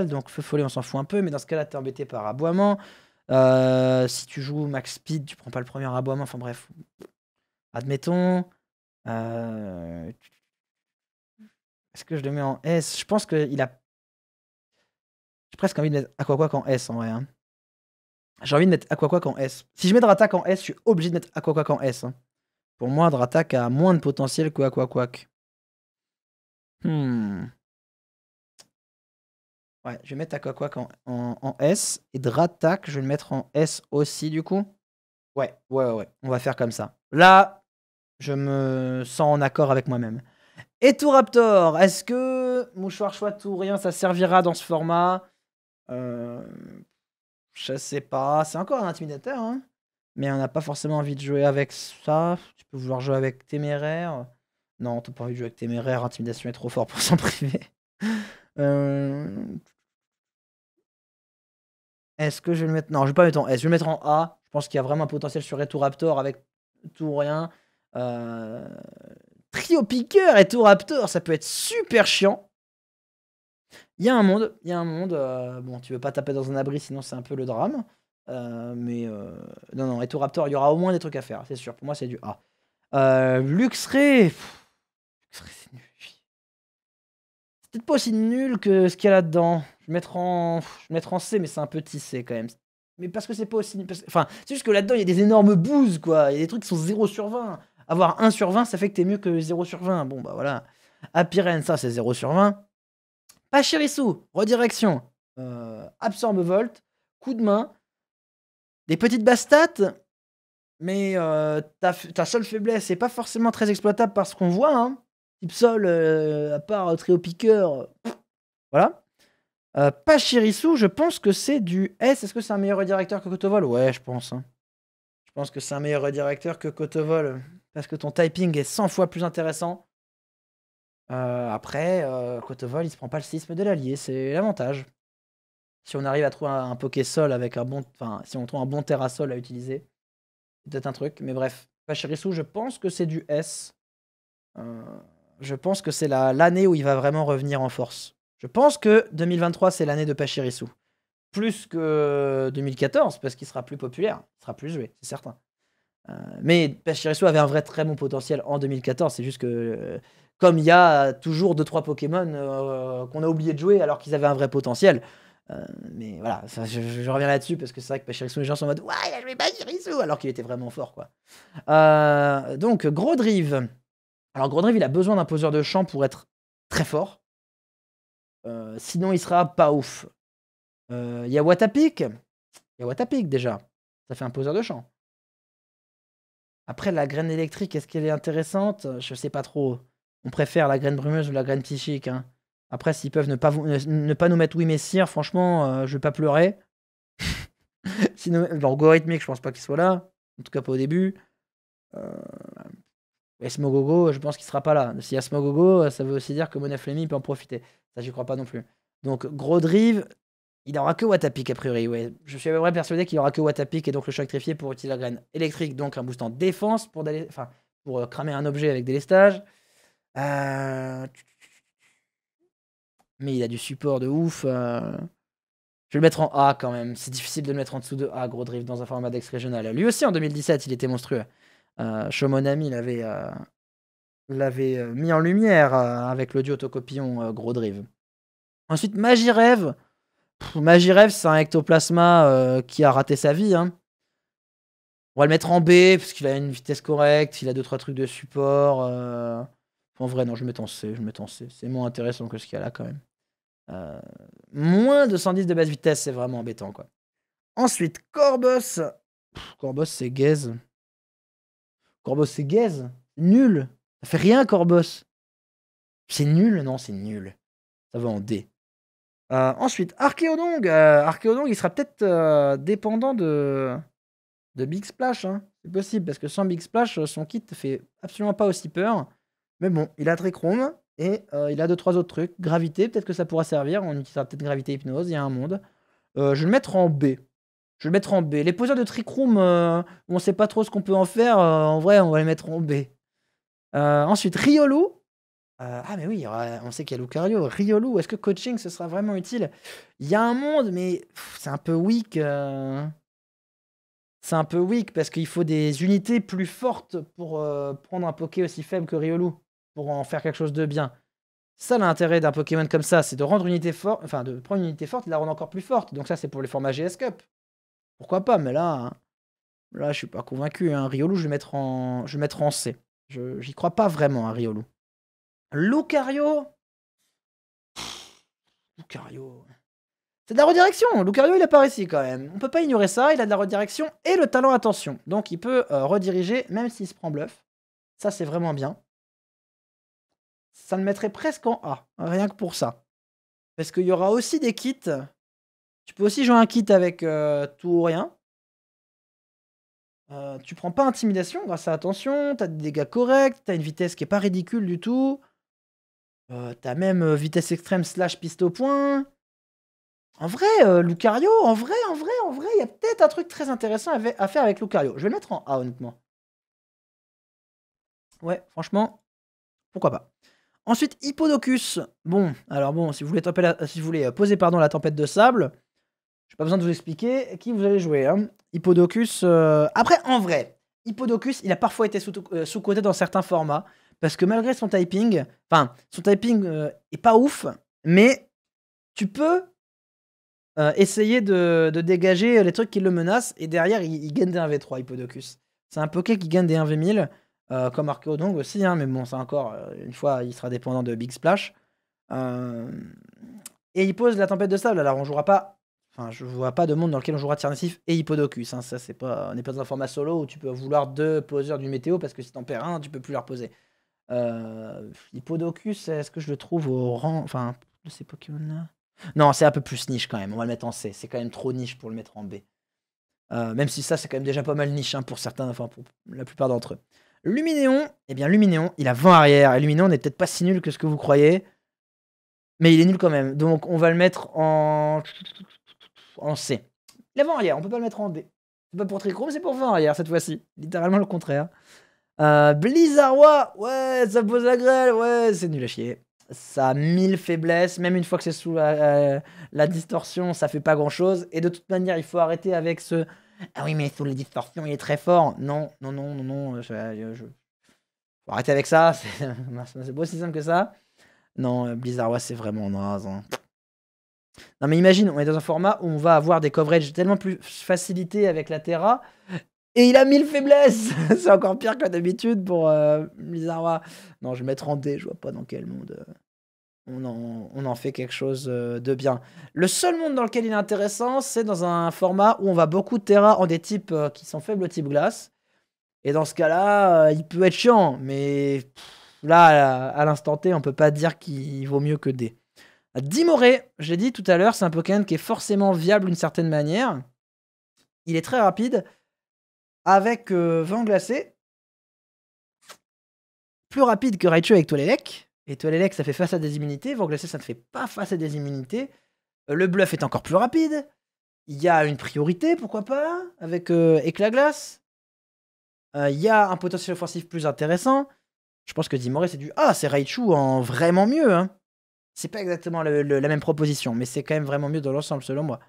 Donc, feu follet, on s'en fout un peu. Mais dans ce cas-là, t'es embêté par aboiement. Euh, si tu joues max speed, tu prends pas le premier aboiement. Enfin bref, admettons. Euh, est-ce que je le mets en S Je pense qu'il a. J'ai presque envie de mettre quoi en S en vrai. Hein. J'ai envie de mettre quoi en S. Si je mets Dratak en S, je suis obligé de mettre quoi en S. Hein. Pour moi, Dratak a moins de potentiel que quoi. Hmm. Ouais, je vais mettre quoi en, en, S. Et Dratak, je vais le mettre en S aussi, du coup. Ouais, ouais, ouais, On va faire comme ça. Là, je me sens en accord avec moi-même. Et tout Raptor, est-ce que mouchoir choix tout rien, ça servira dans ce format euh, Je sais pas. C'est encore un intimidateur, hein mais on n'a pas forcément envie de jouer avec ça. Tu peux vouloir jouer avec téméraire. Non, t'as pas envie de jouer avec téméraire. Intimidation est trop fort pour s'en priver. Euh, est-ce que je vais le mettre. Non, je vais pas mettre en S, je vais le mettre en A. Je pense qu'il y a vraiment un potentiel sur Raptor avec tout ou rien. Euh, Trio Picker et Raptor, ça peut être super chiant. Il y a un monde, il y a un monde. Euh, bon, tu veux pas taper dans un abri, sinon c'est un peu le drame. Euh, mais non, non, retour il y aura au moins des trucs à faire, c'est sûr. Pour moi, c'est du A. Luxray, Luxray c'est nul. C'est peut-être pas aussi nul que ce qu'il y a là-dedans mettre en, je mettre en C, mais c'est un petit C quand même. Mais parce que c'est pas aussi. Enfin, c'est juste que là-dedans, il y a des énormes bouses, quoi. Il y a des trucs qui sont 0 sur 20. Avoir 1 sur 20, ça fait que t'es mieux que 0 sur 20. Bon, bah voilà. Apirène, ça, c'est 0 sur 20. Pachirisu, redirection. Euh, absorbe volt, coup de main. Des petites bastates. Mais euh, ta, seule faiblesse n'est pas forcément très exploitable parce qu'on voit. Hein. Type sol, euh, à part euh, trio piqueur. Voilà. Pas euh, Pachirisu, je pense que c'est du S. Est-ce que c'est un meilleur redirecteur que Cotovol Ouais, je pense. Hein. Je pense que c'est un meilleur redirecteur que Cotovol. Parce que ton typing est 100 fois plus intéressant. Euh, après, euh, Cotovol, il se prend pas le sisme de l'allié. C'est l'avantage. Si on arrive à trouver un, poké Pokésol avec un bon. Enfin, si on trouve un bon Terrasol à utiliser, peut-être un truc. Mais bref. Pachirisu, je pense que c'est du S. Euh, je pense que c'est l'année où il va vraiment revenir en force. Je pense que 2023, c'est l'année de Pachirisu. Plus que 2014, parce qu'il sera plus populaire, il sera plus joué, c'est certain. Euh, mais Pachirisu avait un vrai très bon potentiel en 2014. C'est juste que, euh, comme il y a toujours 2-3 Pokémon euh, qu'on a oublié de jouer alors qu'ils avaient un vrai potentiel. mais voilà, je, reviens là-dessus parce que c'est vrai que Pachirisu, les gens sont en mode Ouais, il a joué Pachirisu alors qu'il était vraiment fort. quoi. donc, Grodrive. Alors, Grodrive, il a besoin d'un poseur de champ pour être très fort. Euh, sinon, il sera pas ouf. Euh, il y a Watapik. Il y a Watapik déjà. Ça fait un poseur de champ. Après, la graine électrique, est-ce qu'elle est intéressante Je sais pas trop. On préfère la graine brumeuse ou la graine psychique. Hein. Après, s'ils peuvent ne pas, ne, pas nous mettre oui, messire, hein, franchement, euh, je vais pas pleurer. sinon, l'algorithmique, je pense pas qu'il soit là. En tout cas, pas au début. Et Smogogo, je pense qu'il sera pas là. S'il y a Smogogo, euh, ça veut aussi dire que Monaflemi peut en profiter. Ça, j'y crois pas non plus. Donc, gros drive, il n'aura que Watapik a priori, ouais. Je suis vraiment persuadé qu'il n'aura que Watapik et donc le choc électrifié pour utiliser la graine électrique, donc un boost en défense pour, enfin, pour euh, cramer un objet avec des lestages. Euh, mais il a du support de ouf. Je vais le mettre en A quand même. C'est difficile de le mettre en dessous de A, gros dans un format d'ex régional. Lui aussi en 2017, il était monstrueux. Euh, Shomonami l'avait euh, l'avait euh, mis en lumière avec l'Audio duo Gros Drive. Ensuite, Magirev. Magirev, c'est un ectoplasma qui a raté sa vie. Hein. On va le mettre en B parce qu'il a une vitesse correcte, il a 2 trois trucs de support. En vrai, non, je mets en C, je mets en C. C'est moins intéressant que ce qu'il y a là quand même. Moins de 110 de basse vitesse, c'est vraiment embêtant quoi. Ensuite, Corbos. Corbus Corbos, c'est gaze. Corbos, c'est gaze. Nul. Ça fait rien, Corbos. C'est nul Non, c'est nul. Ça va en D. Euh, ensuite, Archéodong. Euh, il sera peut-être euh, dépendant de, de Big Splash. Hein. C'est possible, parce que sans Big Splash, son kit fait absolument pas aussi peur. Mais bon, il a Trichrome et il a deux, trois autres trucs. Gravité, peut-être que ça pourra servir. On utilisera peut-être Gravité Hypnose, il y a un monde. je vais le mettre en B. Je vais le mettre en B. Les poseurs de Trick Room, où euh, on sait pas trop ce qu'on peut en faire. Euh, en vrai, on va les mettre en B. Euh, ensuite, Riolu. ah, mais oui, on sait qu'il y a Lucario. Riolu, est-ce que coaching, ce sera vraiment utile Il y a un monde, mais c'est un peu weak. C'est un peu weak parce qu'il faut des unités plus fortes pour prendre un Poké aussi faible que Riolu, pour en faire quelque chose de bien. Ça, l'intérêt d'un Pokémon comme ça, c'est de rendre une unité forte, enfin de prendre une unité forte et de la rendre encore plus forte. Donc ça, c'est pour les formats GS Cup pourquoi pas, mais là, hein, là, je suis pas convaincu. Hein. Riolu, je vais mettre en, je vais mettre en C. Je, j'y crois pas vraiment à hein, riolou. Riolu. Lucario Lucario. C'est de la redirection. Lucario, il pas ici quand même. On peut pas ignorer ça. Il a de la redirection et le talent attention. Donc il peut euh, rediriger, même s'il se prend bluff. Ça, c'est vraiment bien. Ça le mettrait presque en A, rien que pour ça. Parce qu'il y aura aussi des kits tu peux aussi jouer un kit avec euh, tout ou rien. Euh, tu prends pas intimidation grâce à attention, t'as des dégâts corrects, t'as une vitesse qui est pas ridicule du tout. Euh, t'as même vitesse extrême slash piste au point. En vrai, Lucario, en vrai, en vrai, en vrai, il y a peut-être un truc très intéressant à faire avec Lucario. Je vais le mettre en A honnêtement. Ouais, franchement, pourquoi pas. Ensuite, Hippodocus. Bon, alors bon, si vous voulez, si vous voulez poser pardon, la tempête de sable, n'ai pas besoin de vous expliquer qui vous allez jouer. Hein. Hippodocus. Euh, après, en vrai, Hippodocus, il a parfois été euh, sous-coté dans certains formats. Parce que malgré son typing, enfin, son typing n'est euh, est pas ouf, mais tu peux essayer de, dégager les trucs qui le menacent. Et derrière, il, gagne des 1v3, Hippodocus. C'est un Poké qui gagne des 1v1000, comme Archeodong aussi, hein, mais bon, c'est encore, une fois, il sera dépendant de Big Splash. et il pose la tempête de sable, alors on jouera pas Enfin, je vois pas de monde dans lequel on jouera Tiernassif et Hippodocus. Hein. Ça, c'est pas, on n'est pas dans un format solo où tu peux vouloir deux poseurs du météo parce que si t'en perds un, tu peux plus leur poser. Euh, Hippodocus, est-ce que je le trouve au rang. Enfin, de ces Pokémon-là Non, c'est un peu plus niche quand même. On va le mettre en C. C'est quand même trop niche pour le mettre en B. Euh, même si ça, c'est quand même déjà pas mal niche hein, pour certains, enfin pour la plupart d'entre eux. Luminéon, eh bien Luminéon, il a vent arrière. Et Luminéon n'est peut-être pas si nul que ce que vous croyez. Mais il est nul quand même. Donc on va le mettre en sait. C. L'avant-arrière, on peut pas le mettre en D. C'est pas pour mais c'est pour vent-arrière cette fois-ci. Littéralement le contraire. Euh, ouais, ça pose la grêle, ouais, c'est nul à chier. Ça a mille faiblesses, même une fois que c'est sous la, distorsion, ça fait pas grand chose. Et de toute manière, il faut arrêter avec ce. Ah oui, mais sous les distorsions, il est très fort. Non, non, non, non, non, je, Faut arrêter avec ça, c'est pas aussi simple que ça. Non, Blizzardois, c'est vraiment naze. Hein. Non, mais imagine, on est dans un format où on va avoir des coverages tellement plus facilités avec la Terra. Et il a mille faiblesses C'est encore pire que d'habitude pour euh, Non, je vais mettre en D, je vois pas dans quel monde euh, on, en, fait quelque chose euh, de bien. Le seul monde dans lequel il est intéressant, c'est dans un format où on va beaucoup de Terra en des types euh, qui sont faibles au type glace. Et dans ce cas-là, il peut être chiant, mais là, à, à l'instant T, on peut pas dire qu'il vaut mieux que D. Dimoré, je l'ai dit tout à l'heure, c'est un Pokémon qui est forcément viable d'une certaine manière. Il est très rapide. Avec euh, vent glacé. Plus rapide que Raichu avec Toilelec. Et Toilelec, ça fait face à des immunités. Vent glacé, ça ne fait pas face à des immunités. Euh, le bluff est encore plus rapide. Il y a une priorité, pourquoi pas, avec euh, éclat glace. il y a un potentiel offensif plus intéressant. Je pense que Dimoré, c'est du Ah, c'est Raichu en vraiment mieux. Hein. C'est pas exactement la même proposition, mais c'est quand même vraiment mieux dans l'ensemble, selon moi.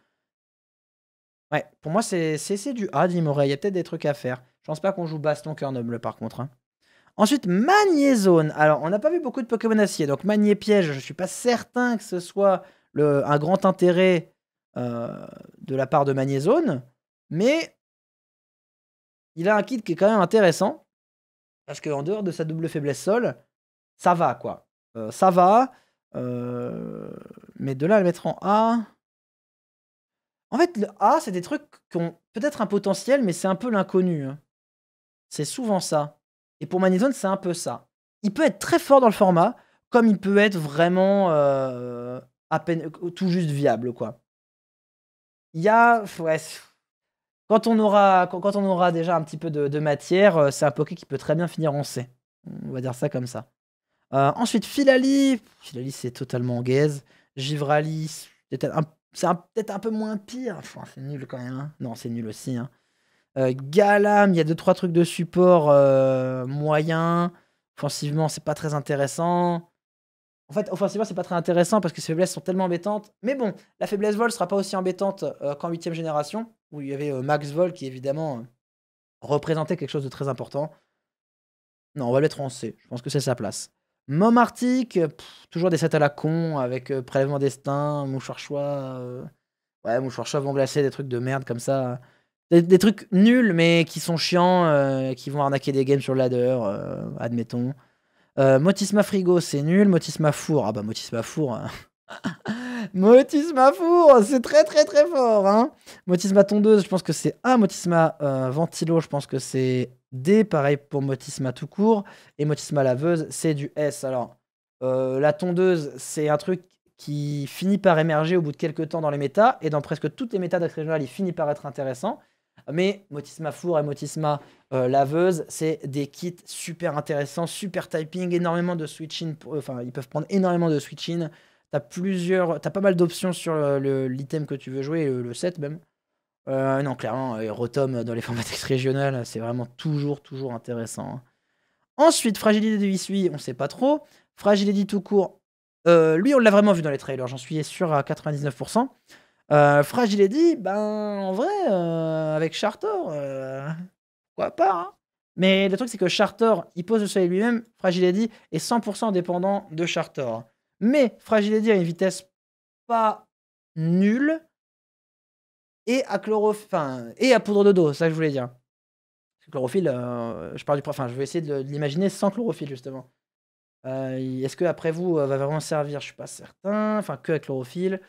Ouais, pour moi, c'est du A, dit Il y a peut-être des trucs à faire. Je pense pas qu'on joue baston cœur noble, par contre. Hein. Ensuite, Magnézone Alors, on n'a pas vu beaucoup de Pokémon acier, donc magné piège, je suis pas certain que ce soit le, un grand intérêt euh, de la part de Magnézone mais il a un kit qui est quand même intéressant, parce qu'en dehors de sa double faiblesse sol, ça va, quoi. Euh, ça va, euh, mais de là le mettre en A. En fait, le A, c'est des trucs qui ont peut-être un potentiel, mais c'est un peu l'inconnu. Hein. C'est souvent ça. Et pour Manizone, c'est un peu ça. Il peut être très fort dans le format, comme il peut être vraiment euh, à peine, euh, tout juste viable, quoi. Il y a, quand on aura, quand on aura déjà un petit peu de, de matière, c'est un poké qui peut très bien finir en C. On va dire ça comme ça. Euh, ensuite, Filali. Filali, c'est totalement gaze. Givrali, c'est peut-être un, peu moins pire. c'est nul quand même. Hein. Non, c'est nul aussi. Hein. Euh, Galam, il y a 2-3 trucs de support euh, moyen. Offensivement, c'est pas très intéressant. En fait, offensivement, c'est pas très intéressant parce que ses faiblesses sont tellement embêtantes. Mais bon, la faiblesse vol sera pas aussi embêtante euh, qu'en 8 génération, où il y avait Max Vol qui évidemment représentait quelque chose de très important. Non, on va le mettre en C. Je pense que c'est sa place. Mom euh, toujours des sets à la con avec euh, Prélèvement Destin, Mouchoir Choix. Euh, ouais, Mouchoir Choix, vont glacer des trucs de merde comme ça. Des, trucs nuls mais qui sont chiants, qui vont arnaquer des games sur le ladder, admettons. Motisma Frigo, c'est nul. Motisma Four, ah bah Motisma Four. Hein. Motisma Four, c'est très très très fort. Hein Motisma Tondeuse, je pense que c'est A. Motisma Ventilo, je pense que c'est D, pareil pour motisma tout court, et motisma laveuse, c'est du S. Alors, euh, la tondeuse, c'est un truc qui finit par émerger au bout de quelques temps dans les méta et dans presque toutes les méta d'axe régional, il finit par être intéressant. Mais Motisma Four et Motisma euh, Laveuse, c'est des kits super intéressants, super typing, énormément de switch-in. Euh, enfin, ils peuvent prendre énormément de switch-in. T'as plusieurs, pas mal d'options sur l'item que tu veux jouer, le set même. Euh, non, clairement, euh, Rotom euh, dans les formats régionales, c'est vraiment toujours, toujours intéressant. Hein. Ensuite, fragilité de Vissui, on sait pas trop. Fragilité tout court, lui, on l'a vraiment vu dans les trailers, j'en suis sûr à 99%. Euh, Fragility, ben en vrai, avec Charter, quoi pourquoi pas hein. Mais le truc, c'est que Charter, il pose le soleil lui-même, Fragilité est 100% dépendant de Charter. Hein. Mais Fragility a une vitesse pas nulle, et à et à poudre de dos, ça que je voulais dire. Chlorophylle, euh, je parle du, enfin, je vais essayer de, l'imaginer sans chlorophylle justement. Euh, est-ce que après vous euh, va vraiment servir Je suis pas certain. Enfin, que à chlorophylle.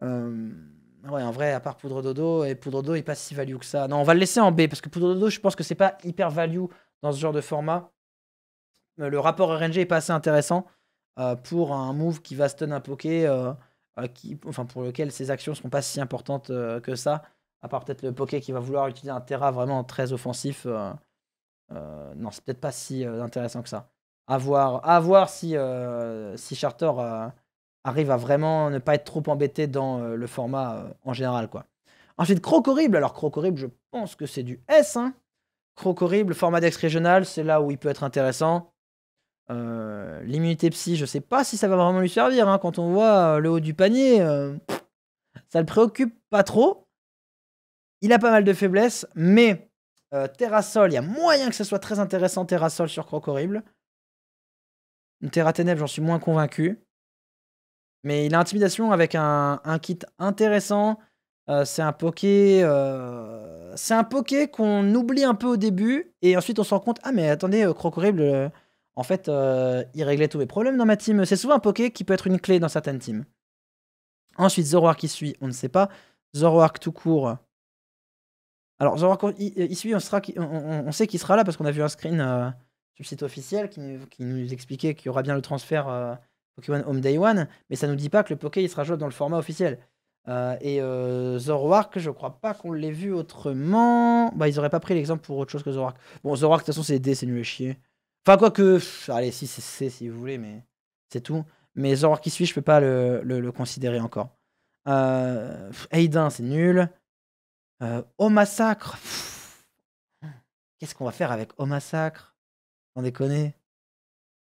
ouais, en vrai, à part poudre dodo et poudre dodo, il pas si value que ça. Non, on va le laisser en B parce que poudre dodo, je pense que c'est pas hyper value dans ce genre de format. Le rapport RNG est pas assez intéressant pour un move qui va stun un poké euh, enfin, pour lequel ces actions ne seront pas si importantes euh, que ça, à part peut-être le Poké qui va vouloir utiliser un Terra vraiment très offensif. Euh, non, c'est peut-être pas si intéressant que ça. A voir, à voir si, si Charter arrive à vraiment ne pas être trop embêté dans le format en général. quoi. Ensuite, Croc Horrible. Alors, Croc je pense que c'est du S. Hein. Croc Horrible, format d'ex régional, c'est là où il peut être intéressant. Euh, l'immunité psy, je sais pas si ça va vraiment lui servir. Hein, quand on voit euh, le haut du panier, euh, ça le préoccupe pas trop. Il a pas mal de faiblesses, mais Terrasol, il y a moyen que ce soit très intéressant Terrasol sur Croc Horrible. Terra Ténèbres, j'en suis moins convaincu. Mais il a intimidation avec un, un kit intéressant. c'est un poké, c'est un poké qu'on oublie un peu au début et ensuite on se rend compte ah mais attendez euh, horrible en fait, euh, il réglait tous mes problèmes dans ma team. C'est souvent un poké qui peut être une clé dans certaines teams. Ensuite, Zoroark qui suit, on ne sait pas. Zoroark tout court. Euh, alors, Zoroark il, suit, on, sait qu'il sera là parce qu'on a vu un screen euh, sur le site officiel qui, nous expliquait qu'il y aura bien le transfert Pokémon Home Day One, mais ça ne nous dit pas que le Poké il sera joué dans le format officiel. et Zoroark, je crois pas qu'on l'ait vu autrement. Bah, ils auraient pas pris l'exemple pour autre chose que Zoroark. Bon, Zoroark, de toute façon, c'est D, c'est nul à chier. Enfin, quoi que. Allez, si, c'est si vous voulez, mais c'est tout. Mais genre qui suit, je peux pas le, le, le considérer encore. Euh, Aiden, c'est nul. au euh, massacre. Qu'est-ce qu'on va faire avec au massacre On déconne.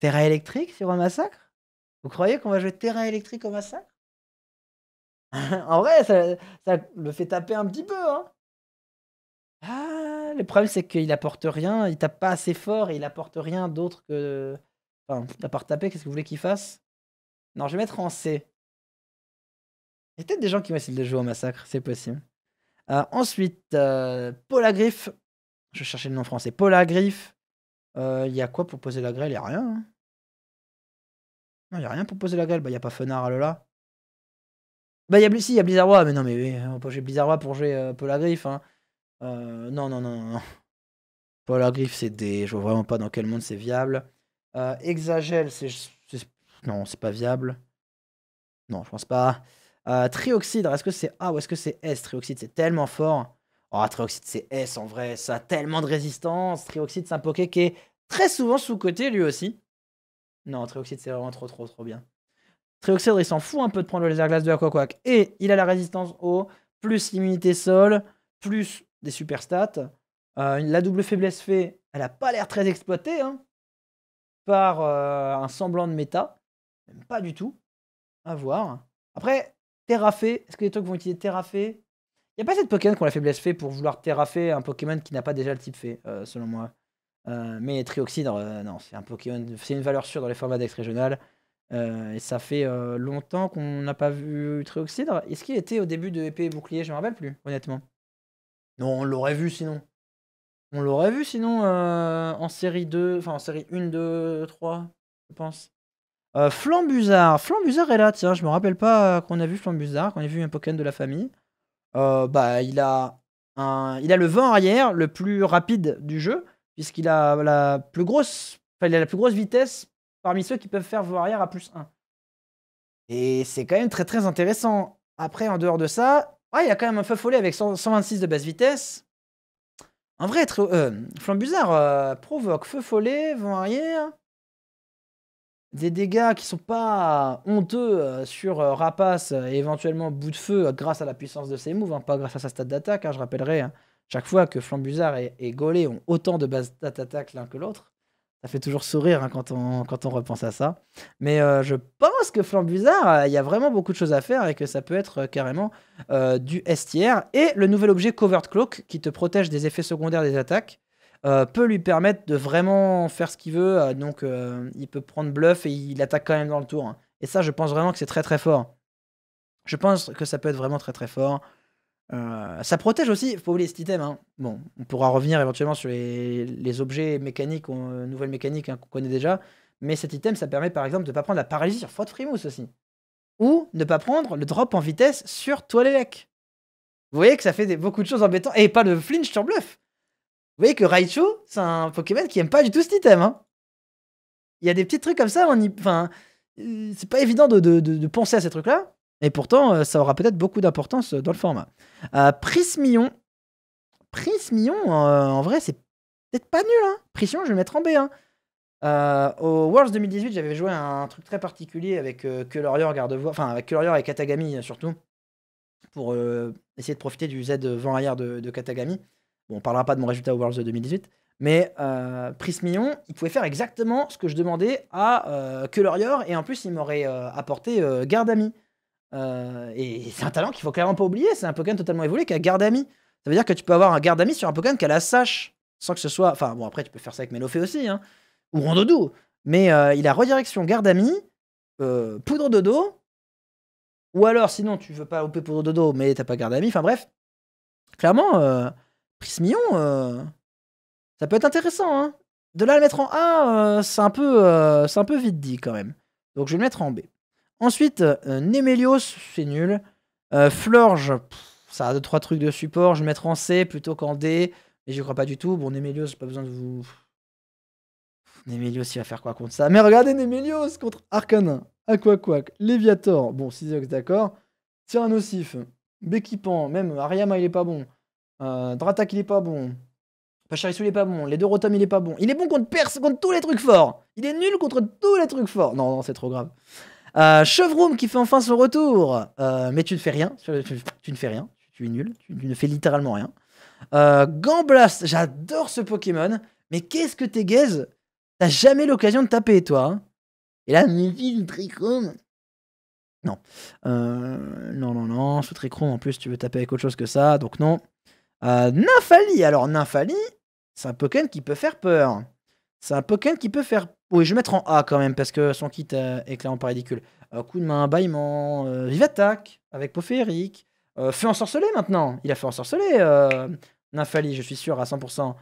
Terra électrique sur au massacre Vous croyez qu'on va jouer Terra électrique au massacre En vrai, ça, ça, le fait taper un petit peu. Hein. Ah le problème c'est qu'il apporte rien, il tape pas assez fort et il apporte rien d'autre que. Enfin, à part taper, qu'est-ce que vous voulez qu'il fasse Non, je vais mettre en C. Il y a peut-être des gens qui vont de jouer au massacre, c'est possible. Euh, ensuite, euh, Paul Paula Griffe. Je cherchais le nom français. Paul Griffe. Euh, il y a quoi pour poser la grêle Il a rien. Hein. non, il n'y a rien pour poser la grêle. Bah, il n'y a pas Fenard ah à Lola. Bah, il y a, y a Blizzard mais non, mais oui, on peut jouer Blizzard Roy pour jouer Paula Griffe. Hein. Euh, non, non, non, non. Polar c'est des. Je vois vraiment pas dans quel monde c'est viable. Euh, c'est. Non, c'est pas viable. Non, je pense pas. Euh, Trioxydre, est-ce que c'est A ou est-ce que c'est S Trioxyde, c'est tellement fort. Oh, Trioxyde, c'est S en vrai. Ça a tellement de résistance. Trioxyde, c'est un Poké qui est très souvent sous-côté lui aussi. Non, Trioxyde, c'est vraiment trop, trop, trop bien. Trioxydre, il s'en fout un peu de prendre le laser glace de Aquaquack. Et il a la résistance au plus l'immunité sol, plus des super stats. Euh, la double faiblesse fait, elle n'a pas l'air très exploitée hein, par euh, un semblant de méta. pas du tout. À voir. Après, Terrafé, est-ce que les trucs vont utiliser Terrafé Il n'y a pas cette Pokémon qu'on la faiblesse fait pour vouloir Terrafé un Pokémon qui n'a pas déjà le type fait, euh, selon moi. mais Trioxydre, non, c'est un Pokémon, c'est une valeur sûre dans les formats d'ex régional. et ça fait longtemps qu'on n'a pas vu Trioxydre. Est-ce qu'il était au début de épée et bouclier Je ne me rappelle plus, honnêtement. Non, on l'aurait vu sinon. On l'aurait vu sinon euh, en série 2, enfin en série 1, 2, 3, je pense. Euh, Flambuzard. Flambuzard est là, tiens, je me rappelle pas euh, qu'on a vu Flambuzard, qu'on a vu un Pokémon de la famille. bah, il a, un... il a le vent arrière le plus rapide du jeu, puisqu'il a la plus grosse enfin, il a la plus grosse vitesse parmi ceux qui peuvent faire vent arrière à plus 1. Et c'est quand même très très intéressant. Après, en dehors de ça, Ouais, il a quand même un feu follet avec 126 de basse vitesse. En vrai, être, euh, Flambuzard euh, provoque feu follet, vent arrière. Des dégâts qui sont pas honteux euh, sur Rapace et éventuellement bout de feu grâce à la puissance de ses moves, hein, pas grâce à sa stat d'attaque. Hein, je rappellerai, hein. chaque fois que Flambuzard et, et ont autant de stat d'attaque l'un que l'autre. Ça fait toujours sourire hein, quand, on, quand on repense à ça. Mais euh, je pense que Flambuzard, euh, il y a vraiment beaucoup de choses à faire et que ça peut être euh, carrément du STR. Et le nouvel objet Covert Cloak, qui te protège des effets secondaires des attaques, peut lui permettre de vraiment faire ce qu'il veut. donc il peut prendre bluff et il attaque quand même dans le tour. Hein. Et ça, je pense vraiment que c'est très très fort. Je pense que ça peut être vraiment très très fort. Euh, ça protège aussi, faut pas oublier cet item. Hein. Bon, on pourra revenir éventuellement sur les, objets mécaniques, euh, nouvelles mécaniques hein, qu'on connaît déjà. Mais cet item, ça permet par exemple de ne pas prendre la paralysie sur Fraud aussi. Ou ne pas prendre le drop en vitesse sur Toilelec. Vous voyez que ça fait beaucoup de choses embêtantes. Et pas le flinch sur bluff. Vous voyez que Raichu, c'est un Pokémon qui aime pas du tout cet item. Hein. Il y a des petits trucs comme ça, on enfin, euh, c'est pas évident de, de penser à ces trucs-là. Et pourtant, euh, ça aura peut-être beaucoup d'importance euh, dans le format. Euh, Prismillon. Euh, en vrai, c'est peut-être pas nul. Hein. Prismillon, je vais le mettre en B. Hein. au Worlds 2018, j'avais joué un truc très particulier avec que garde enfin avec et Katagami surtout, pour essayer de profiter du Z vent arrière de, Katagami. Bon, on parlera pas de mon résultat au Worlds 2018, mais euh, Prismillon, il pouvait faire exactement ce que je demandais à euh, et en plus, il m'aurait apporté apporté Gardami. Euh, et c'est un talent qu'il faut clairement pas oublier. C'est un Pokémon totalement évolué qui a garde ami. Ça veut dire que tu peux avoir un garde ami sur un Pokémon qui a la sache. Sans que ce soit. Enfin, bon, après, tu peux faire ça avec Mélofée aussi. Hein, ou Rondodou. Mais euh, il a redirection garde ami, euh, poudre de dos. Ou alors, sinon, tu veux pas louper poudre de dos, mais t'as pas garde ami. Enfin, bref. Clairement, Prismillon, ça peut être intéressant. Hein. De là à le mettre en A, c'est un, peu, c'est un peu vite dit quand même. Donc, je vais le mettre en B. Ensuite, euh, Nemelios, c'est nul. Euh, Florge, ça a 2 trois trucs de support. Je vais mettre en C plutôt qu'en D. Mais j'y crois pas du tout. Bon, Nemelios, pas besoin de vous. Nemelios, il va faire quoi contre ça Mais regardez Nemelios contre Arcanin, Aquaquac, Léviator. Bon, 6 d'accord. un nocif. Béquipan, même Ariama, il est pas bon. Euh, Dratak, il est pas bon. Pacharisu, il est pas bon. Les deux Rotom, il est pas bon. Il est bon contre Perse, contre tous les trucs forts. Il est nul contre tous les trucs forts. Non, non, c'est trop grave. Euh, Chevroom qui fait enfin son retour. Euh, mais tu ne fais rien. Tu, ne fais rien. Tu es nul. Tu, ne fais littéralement rien. Euh, Gamblast, j'adore ce Pokémon. Mais qu'est-ce que t'es gaze T'as jamais l'occasion de taper, toi. Hein. Et là, nul Trichrome. Euh, non. non, non, non. Ce Trichrome, en plus, tu veux taper avec autre chose que ça. Donc, non. Nymphalie. Alors, Nymphalie, c'est un Pokémon qui peut faire peur. C'est un Pokémon qui peut faire oui, je vais mettre en A quand même, parce que son kit euh, est clairement pas ridicule. Euh, coup de main, bâillement, euh, vive attaque, avec Eric. Fait feu ensorcelé maintenant. Il a fait ensorceler Nymphalie, je suis sûr, à 100%.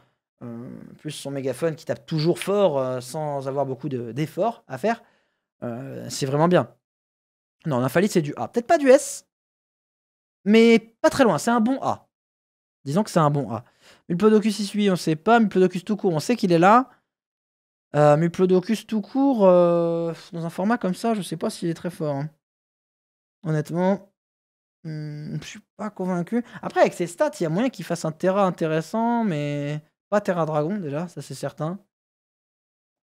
plus son mégaphone qui tape toujours fort sans avoir beaucoup d'efforts à faire. c'est vraiment bien. Non, Nymphalie, c'est du A. Peut-être pas du S, mais pas très loin. C'est un bon A. Disons que c'est un bon A. Mulpodocus, il suit, on sait pas. Mulpodocus tout court, on sait qu'il est là. Euh, Muplodocus tout court, euh, dans un format comme ça, je sais pas s'il est très fort. Hein. Honnêtement, hmm, je suis pas convaincu. Après, avec ses stats, il y a moyen qu'il fasse un Terra intéressant, mais pas Terra Dragon déjà, ça c'est certain.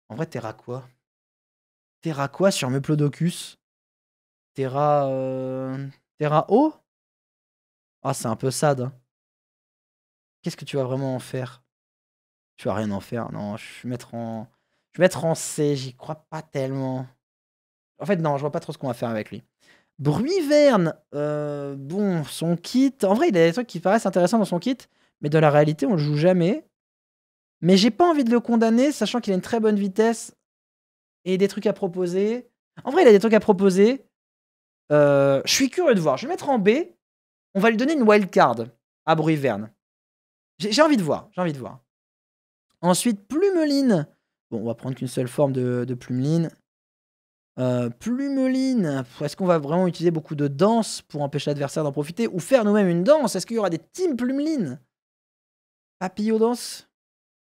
En vrai, Terra quoi Terra quoi sur Muplodocus Terra. Euh... Terra O Ah, c'est un peu sad. Hein. Qu'est-ce que tu vas vraiment en faire Tu vas rien en faire, non. Je vais mettre en. Je vais mettre en C, j'y crois pas tellement. En fait, non, je vois pas trop ce qu'on va faire avec lui. Bruyverne, euh, bon, son kit. En vrai, il a des trucs qui paraissent intéressants dans son kit, mais dans la réalité, on le joue jamais. Mais j'ai pas envie de le condamner, sachant qu'il a une très bonne vitesse et des trucs à proposer. En vrai, il a des trucs à proposer. Euh, je suis curieux de voir. Je vais mettre en B. On va lui donner une wild card à Bruyverne. J'ai envie de voir. J'ai envie de voir. Ensuite, Plumeline. Bon, on va prendre qu'une seule forme de, plumeline. Euh, plumeline, est-ce qu'on va vraiment utiliser beaucoup de danse pour empêcher l'adversaire d'en profiter Ou faire nous-mêmes une danse Est-ce qu'il y aura des Team plumeline Papillodance danse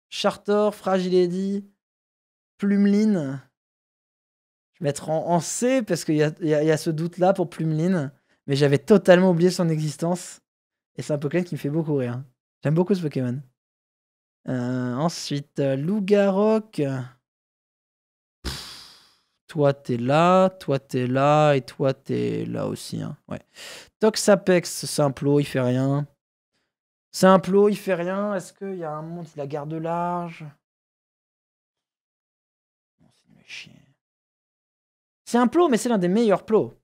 Charter, Fragile Plumeline. Je vais mettre en, C parce qu'il y, y, a ce doute-là pour Plumeline. Mais j'avais totalement oublié son existence. Et c'est un Pokémon qui me fait beaucoup rire. J'aime beaucoup ce Pokémon. Euh, ensuite, euh, Lougaroc... Toi, t'es là, toi, t'es là, et toi, t'es là aussi. Hein. Toxapex, c'est Toxapex, plot, il fait rien. C'est un plot, il fait rien. Est-ce qu'il y a un monde qui la garde large C'est un plot, mais c'est l'un des meilleurs plots.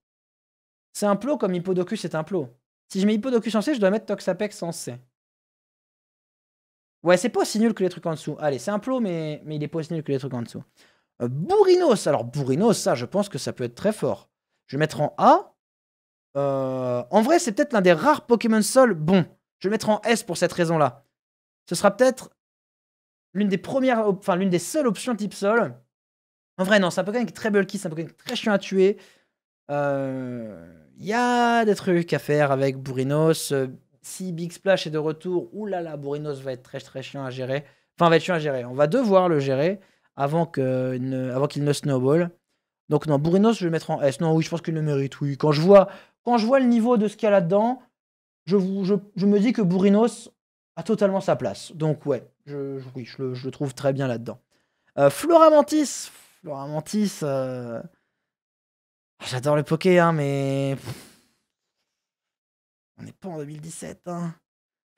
C'est un plot comme Hippodocus est un plot. Si je mets Hippodocus en C, je dois mettre Toxapex en C. Ouais, c'est pas aussi nul que les trucs en dessous. Allez, c'est un plot, mais, il est pas aussi nul que les trucs en dessous. Euh, Alors, Bourinos, ça, je pense que ça peut être très fort. Je vais mettre en A. Euh, en vrai, c'est peut-être l'un des rares Pokémon Sol bon. Je vais mettre en S pour cette raison-là. Ce sera peut-être l'une des premières, enfin l'une des seules options type Sol. En vrai, non, c'est un Pokémon qui est très bulky, c'est un Pokémon très chiant à tuer. Il euh, y a des trucs à faire avec Bourrinos. Si Big Splash est de retour, oulala, Bourinos va être très très chiant à gérer. Enfin, va être chiant à gérer. On va devoir le gérer avant qu'il ne, ne snowball. Donc non, Bourinos, je vais mettre en S. Non, oui, je pense qu'il le mérite, oui. Quand je vois, quand je vois le niveau de ce qu'il y a là-dedans, je, me dis que Bourinos a totalement sa place. Donc ouais, je, oui, je le, trouve très bien là-dedans. Euh, Flora euh, J'adore le poké, hein, mais... On n'est pas en 2017. Hein.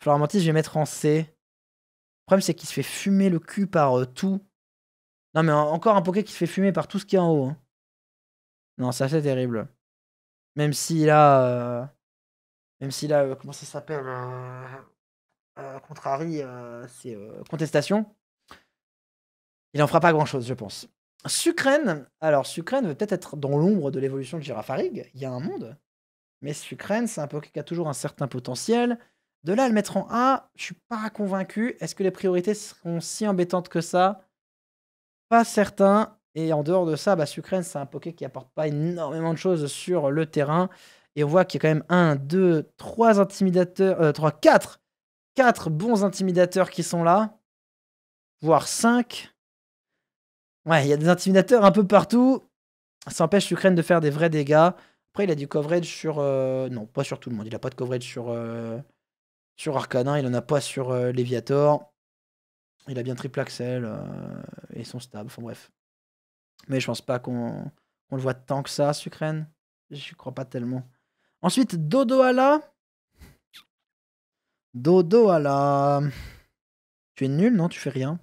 je vais mettre en C. Le problème, c'est qu'il se fait fumer le cul par euh, tout. Non, mais encore un Poké qui se fait fumer par tout ce qui est en haut. Hein. non Non, c'est assez terrible. Même s'il a... Euh, même s'il a... Euh, comment ça s'appelle Contrari, c'est contestation. Il en fera pas grand chose, je pense. Sucrène, alors Sucrène veut peut-être être dans l'ombre de l'évolution de Girafarig. Il y a un monde mais Sucrène, c'est un Poké qui a toujours un certain potentiel. De là à le mettre en A, je suis pas convaincu. Est-ce que les priorités seront si embêtantes que ça Pas certain. Et en dehors de ça, bah, Sucrène, c'est un Poké qui apporte pas énormément de choses sur le terrain. Et on voit qu'il y a quand même 1, 2, 3 intimidateurs, euh, trois, 3, 4, 4 bons intimidateurs qui sont là, voire 5. Ouais, il y a des intimidateurs un peu partout. Ça empêche l'Ukraine de faire des vrais dégâts. Après, il a du coverage sur. Euh, non, pas sur tout le monde. Il n'a pas de coverage sur, euh, sur Arcanin. Il n'en a pas sur euh, l'Eviator Léviator. Il a bien triple axel et son stab. Enfin bref. Mais je pense pas qu'on le voit tant que ça, Sucrène. Je crois pas tellement. Ensuite, Dodoala. Dodoala. Tu es nul, non Tu fais rien.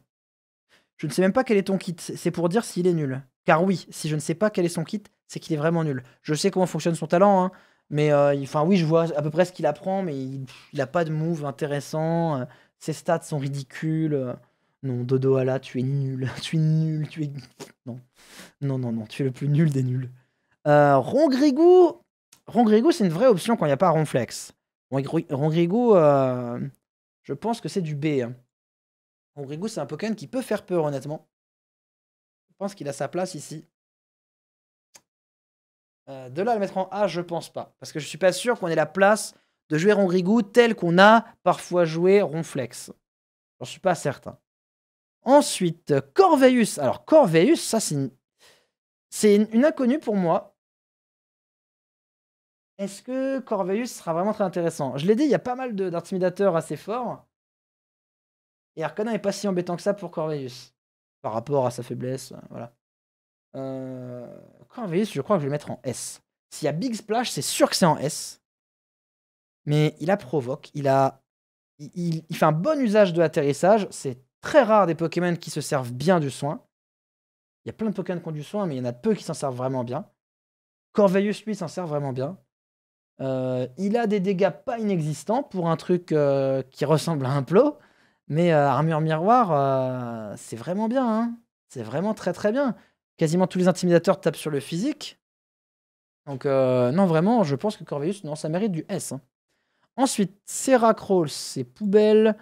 Je ne sais même pas quel est ton kit. C'est pour dire s'il est nul. Car oui, si je ne sais pas quel est son kit, c'est qu'il est vraiment nul. Je sais comment fonctionne son talent, hein, mais euh, enfin, oui, je vois à peu près ce qu'il apprend, mais il n'a pas de move intéressant. Euh, ses stats sont ridicules. Euh, non, Dodo Ala, tu es nul. tu es nul. Tu es. Non. Non, non, non. Tu es le plus nul des nuls. Ron Grigou, c'est une vraie option quand il n'y a pas Ronflex. Rongrigou, je pense que c'est du B. Hein. Ron Grigou, c'est un Pokémon qui peut faire peur, honnêtement. Je pense qu'il a sa place ici. Euh, de là le mettre en A, je pense pas. Parce que je suis pas sûr qu'on ait la place de jouer Rongrigou tel qu'on a parfois joué Ronflex. J'en suis pas certain. Ensuite, Corveius. Alors, Corveius, ça, c'est une... inconnue pour moi. Est-ce que Corveus sera vraiment très intéressant Je l'ai dit, il y a pas mal d'intimidateurs assez forts. Et Arcana n'est pas si embêtant que ça pour Corveius. Par rapport à sa faiblesse, euh, voilà. Euh, je crois que je vais le mettre en S. S'il y a Big Splash, c'est sûr que c'est en S. Mais il a provoque, il a. Il, fait un bon usage de l'atterrissage. C'est très rare des Pokémon qui se servent bien du soin. Il y a plein de Pokémon qui ont du soin, mais il y en a peu qui s'en servent vraiment bien. Corveillus, lui, s'en sert vraiment bien. Euh, il a des dégâts pas inexistants pour un truc euh, qui ressemble à un plot, mais euh, armure miroir, c'est vraiment bien. Hein. c'est vraiment très très bien quasiment tous les intimidateurs tapent sur le physique. Donc, euh, non, vraiment, je pense que Corvéus, non, ça mérite du S. Hein. Ensuite, Serra c'est poubelle.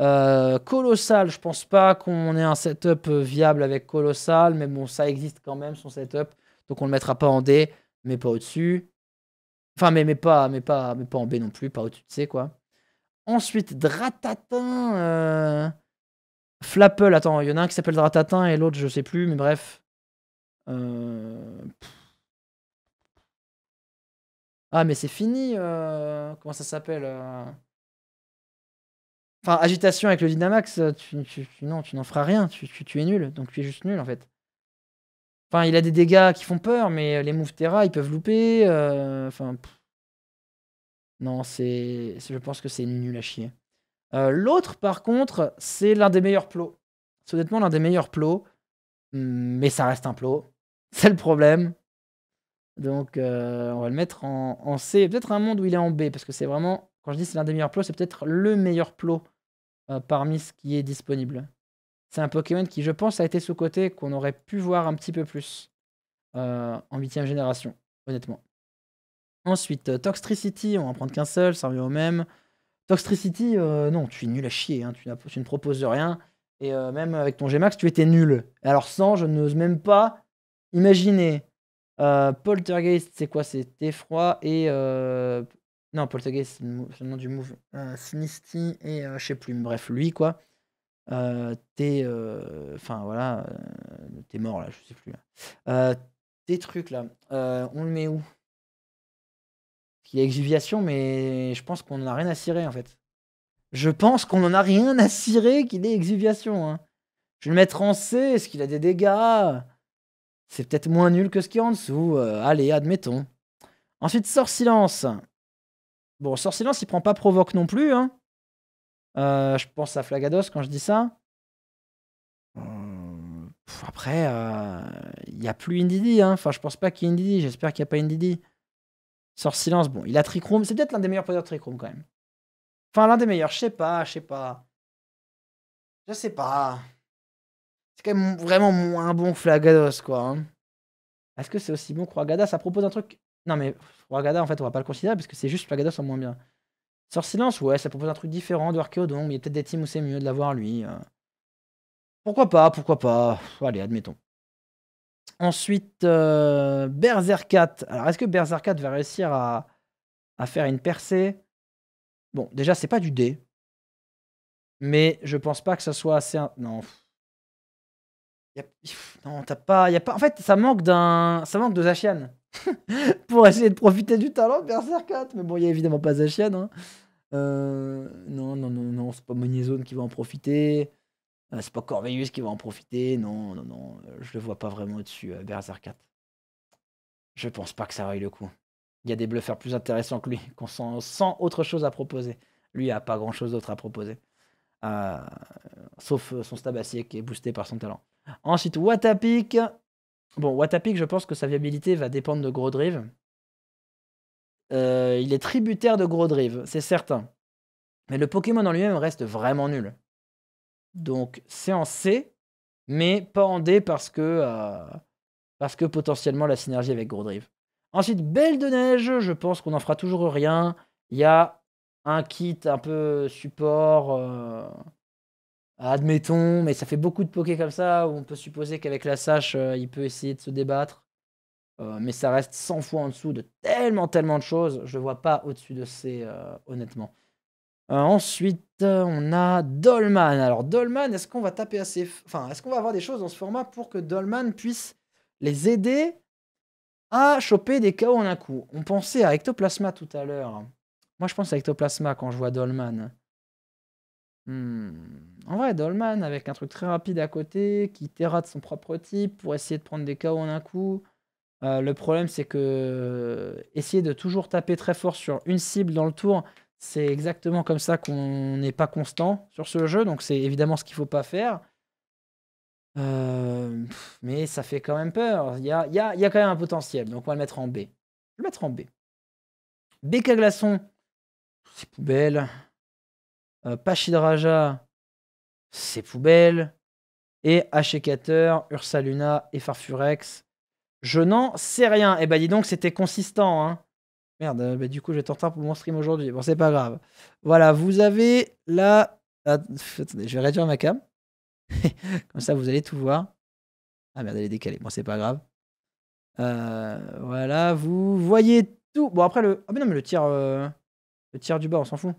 Euh, Colossal, je pense pas qu'on ait un setup euh, viable avec Colossal, mais bon, ça existe quand même, son setup. Donc, on le mettra pas en D, mais pas au-dessus. Enfin, mais, pas, mais, pas, mais pas en B non plus, pas au-dessus de C, quoi. Ensuite, Dratatin. Flapple, attends, il y en a un qui s'appelle Dratatin et l'autre, je sais plus, mais bref. Euh, ah, mais c'est fini. Euh, comment ça s'appelle euh. Enfin, agitation avec le Dynamax, tu, non, tu n'en feras rien. Tu, es nul. Donc, tu es juste nul, en fait. Enfin, il a des dégâts qui font peur, mais les moves Terra, ils peuvent louper. Enfin. Non, c'est. Je pense que c'est nul à chier. L'autre, par contre, c'est l'un des meilleurs plots. C'est honnêtement l'un des meilleurs plots. Mais ça reste un plot. C'est le problème. Donc, euh, on va le mettre en, C. Peut-être un monde où il est en B, parce que c'est vraiment, quand je dis c'est l'un des meilleurs plots, c'est peut-être le meilleur plot euh, parmi ce qui est disponible. C'est un Pokémon qui, je pense, a été sous-côté, qu'on aurait pu voir un petit peu plus euh, en 8 génération, honnêtement. Ensuite, Toxtricity, on va en prendre qu'un seul, ça revient au même. Toxtricity, non, tu es nul à chier, hein, tu, ne proposes rien. Et même avec ton Gmax, tu étais nul. Alors sans, je n'ose même pas Imaginez, euh, Poltergeist, c'est quoi C'est Effroi et. Euh, non, Poltergeist, c'est le nom du move. Euh, et euh, je sais plus, bref, lui quoi. t'es. Enfin voilà, t'es mort là, je sais plus. Hein. tes trucs là, on le met où Il y a exuviation, mais je pense qu'on n'en a rien à cirer en fait. Je pense qu'on en a rien à cirer qu'il ait exuviation. Hein. Je vais le mettre en C, est-ce qu'il a des dégâts c'est peut-être moins nul que ce qui est en dessous. Euh, allez, admettons. Ensuite, sort silence. Bon, sort silence, il prend pas provoque non plus. Hein. Euh, je pense à Flagados quand je dis ça. Euh, après, il n'y a plus Indidi. Hein. Enfin, je pense pas qu'il y ait Indidi. J'espère qu'il n'y a pas Indidi. Sort silence, bon, il a trichrome C'est peut-être l'un des meilleurs poseurs de quand même. Enfin, l'un des meilleurs, je sais pas, je sais pas. Je sais pas. C'est quand même vraiment moins bon que Flagados, quoi. Hein. Est-ce que c'est aussi bon que Ragada Ça propose un truc. Non, mais Ragada, en fait, on va pas le considérer parce que c'est juste Flagados en moins bien. Sort Silence, ouais, ça propose un truc différent de Archeodon, mais il y a peut-être des teams où c'est mieux de l'avoir, lui. Euh. Pourquoi pas, pourquoi pas. Allez, admettons. Ensuite, euh, Berzerkat. Alors, est-ce que Berserkat va réussir à, à faire une percée Bon, déjà, c'est pas du dé. Mais je pense pas que ça soit assez. Non. Non, t'as pas, y a pas. En fait, ça manque d'un, ça manque de Zachian pour essayer de profiter du talent de Mais bon, il y a évidemment pas Zachian. Hein. Euh, non, non, non, non, c'est pas Monizone qui va en profiter. Euh, c'est pas Corvius qui va en profiter. Non, non, non, euh, je le vois pas vraiment au-dessus, euh, Berserk 4. Je pense pas que ça vaille le coup. Il y a des bluffers plus intéressants que lui, qu'on sent sans autre chose à proposer. Lui a pas grand chose d'autre à proposer. sauf son stabacier qui est boosté par son talent. Ensuite, Watapik. Bon, Watapik, je pense que sa viabilité va dépendre de Gros euh, il est tributaire de Gros c'est certain. Mais le Pokémon en lui-même reste vraiment nul. Donc, c'est en C, mais pas en D parce que, euh, parce que potentiellement la synergie avec Gros Ensuite, Belle de Neige, je pense qu'on n'en fera toujours rien. Il y a un kit un peu support. Euh, ah, admettons, mais ça fait beaucoup de pokés comme ça, où on peut supposer qu'avec la sache, euh, il peut essayer de se débattre. Euh, mais ça reste 100 fois en dessous de tellement, tellement de choses. Je ne vois pas au-dessus de C, euh, honnêtement. ensuite, on a Dolman. Alors, Dolman, est-ce qu'on va taper assez. Enfin, est-ce qu'on va avoir des choses dans ce format pour que Dolman puisse les aider à choper des KO en un coup On pensait à Ectoplasma tout à l'heure. Moi, je pense à Ectoplasma quand je vois Dolman. Hmm. En vrai, Dolman, avec un truc très rapide à côté, qui terra son propre type pour essayer de prendre des KO en un coup. Euh, le problème, c'est que euh, essayer de toujours taper très fort sur une cible dans le tour, c'est exactement comme ça qu'on n'est pas constant sur ce jeu. Donc, c'est évidemment ce qu'il ne faut pas faire. Euh, mais ça fait quand même peur. Il y a, y, a, y a, quand même un potentiel. Donc, on va le mettre en B. Je vais le mettre en B. BK Glaçon, c'est poubelle. Pachid euh, Pachidraja, c'est poubelle. Et Ursa Ursaluna et Farfurex. Je n'en sais rien. Et eh bah ben, dis donc, c'était consistant. Hein. Merde, euh, bah, du coup, j'ai en retard pour mon stream aujourd'hui. Bon, c'est pas grave. Voilà, vous avez la. attendez, je vais réduire ma cam. Comme ça, vous allez tout voir. Ah merde, elle est décalée. Bon, c'est pas grave. Euh, voilà, vous voyez tout. Bon, après, le. Ah, mais non, mais le tir. Le tir du bas, on s'en fout.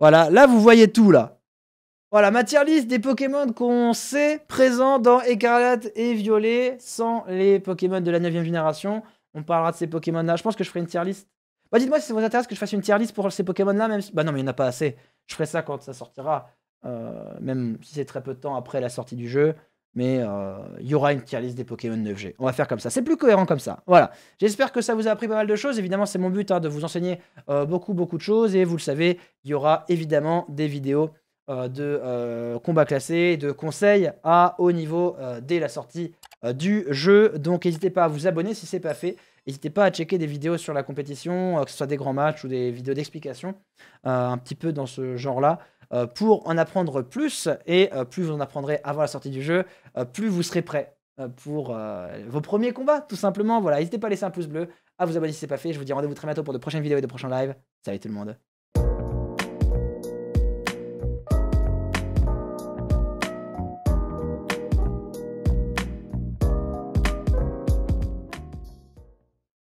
Voilà, là, vous voyez tout, là. Voilà, ma tier des Pokémon qu'on sait présents dans Écarlate et Violet, sans les Pokémon de la 9ème génération. On parlera de ces Pokémon-là. Je pense que je ferai une tier list. Bah, dites-moi si ça vous intéresse que je fasse une tier list pour ces Pokémon-là, même Bah non, mais il n'y en a pas assez. Je ferai ça quand ça sortira, euh, même si c'est très peu de temps après la sortie du jeu mais euh, il y aura une tier list des Pokémon 9G. On va faire comme ça. C'est plus cohérent comme ça. Voilà. J'espère que ça vous a appris pas mal de choses. Évidemment, c'est mon but hein, de vous enseigner euh, beaucoup, beaucoup de choses. Et vous le savez, il y aura évidemment des vidéos euh, de combats classés, de conseils à haut niveau dès la sortie du jeu. Donc, n'hésitez pas à vous abonner si ce n'est pas fait. N'hésitez pas à checker des vidéos sur la compétition, que ce soit des grands matchs ou des vidéos d'explication, un petit peu dans ce genre-là. Euh, pour en apprendre plus. Et euh, plus vous en apprendrez avant la sortie du jeu, euh, plus vous serez prêt pour vos premiers combats, tout simplement. Voilà, n'hésitez pas à laisser un pouce bleu, à vous abonner si ce n'est pas fait. Je vous dis rendez-vous très bientôt pour de prochaines vidéos et de prochains lives. Salut tout le monde.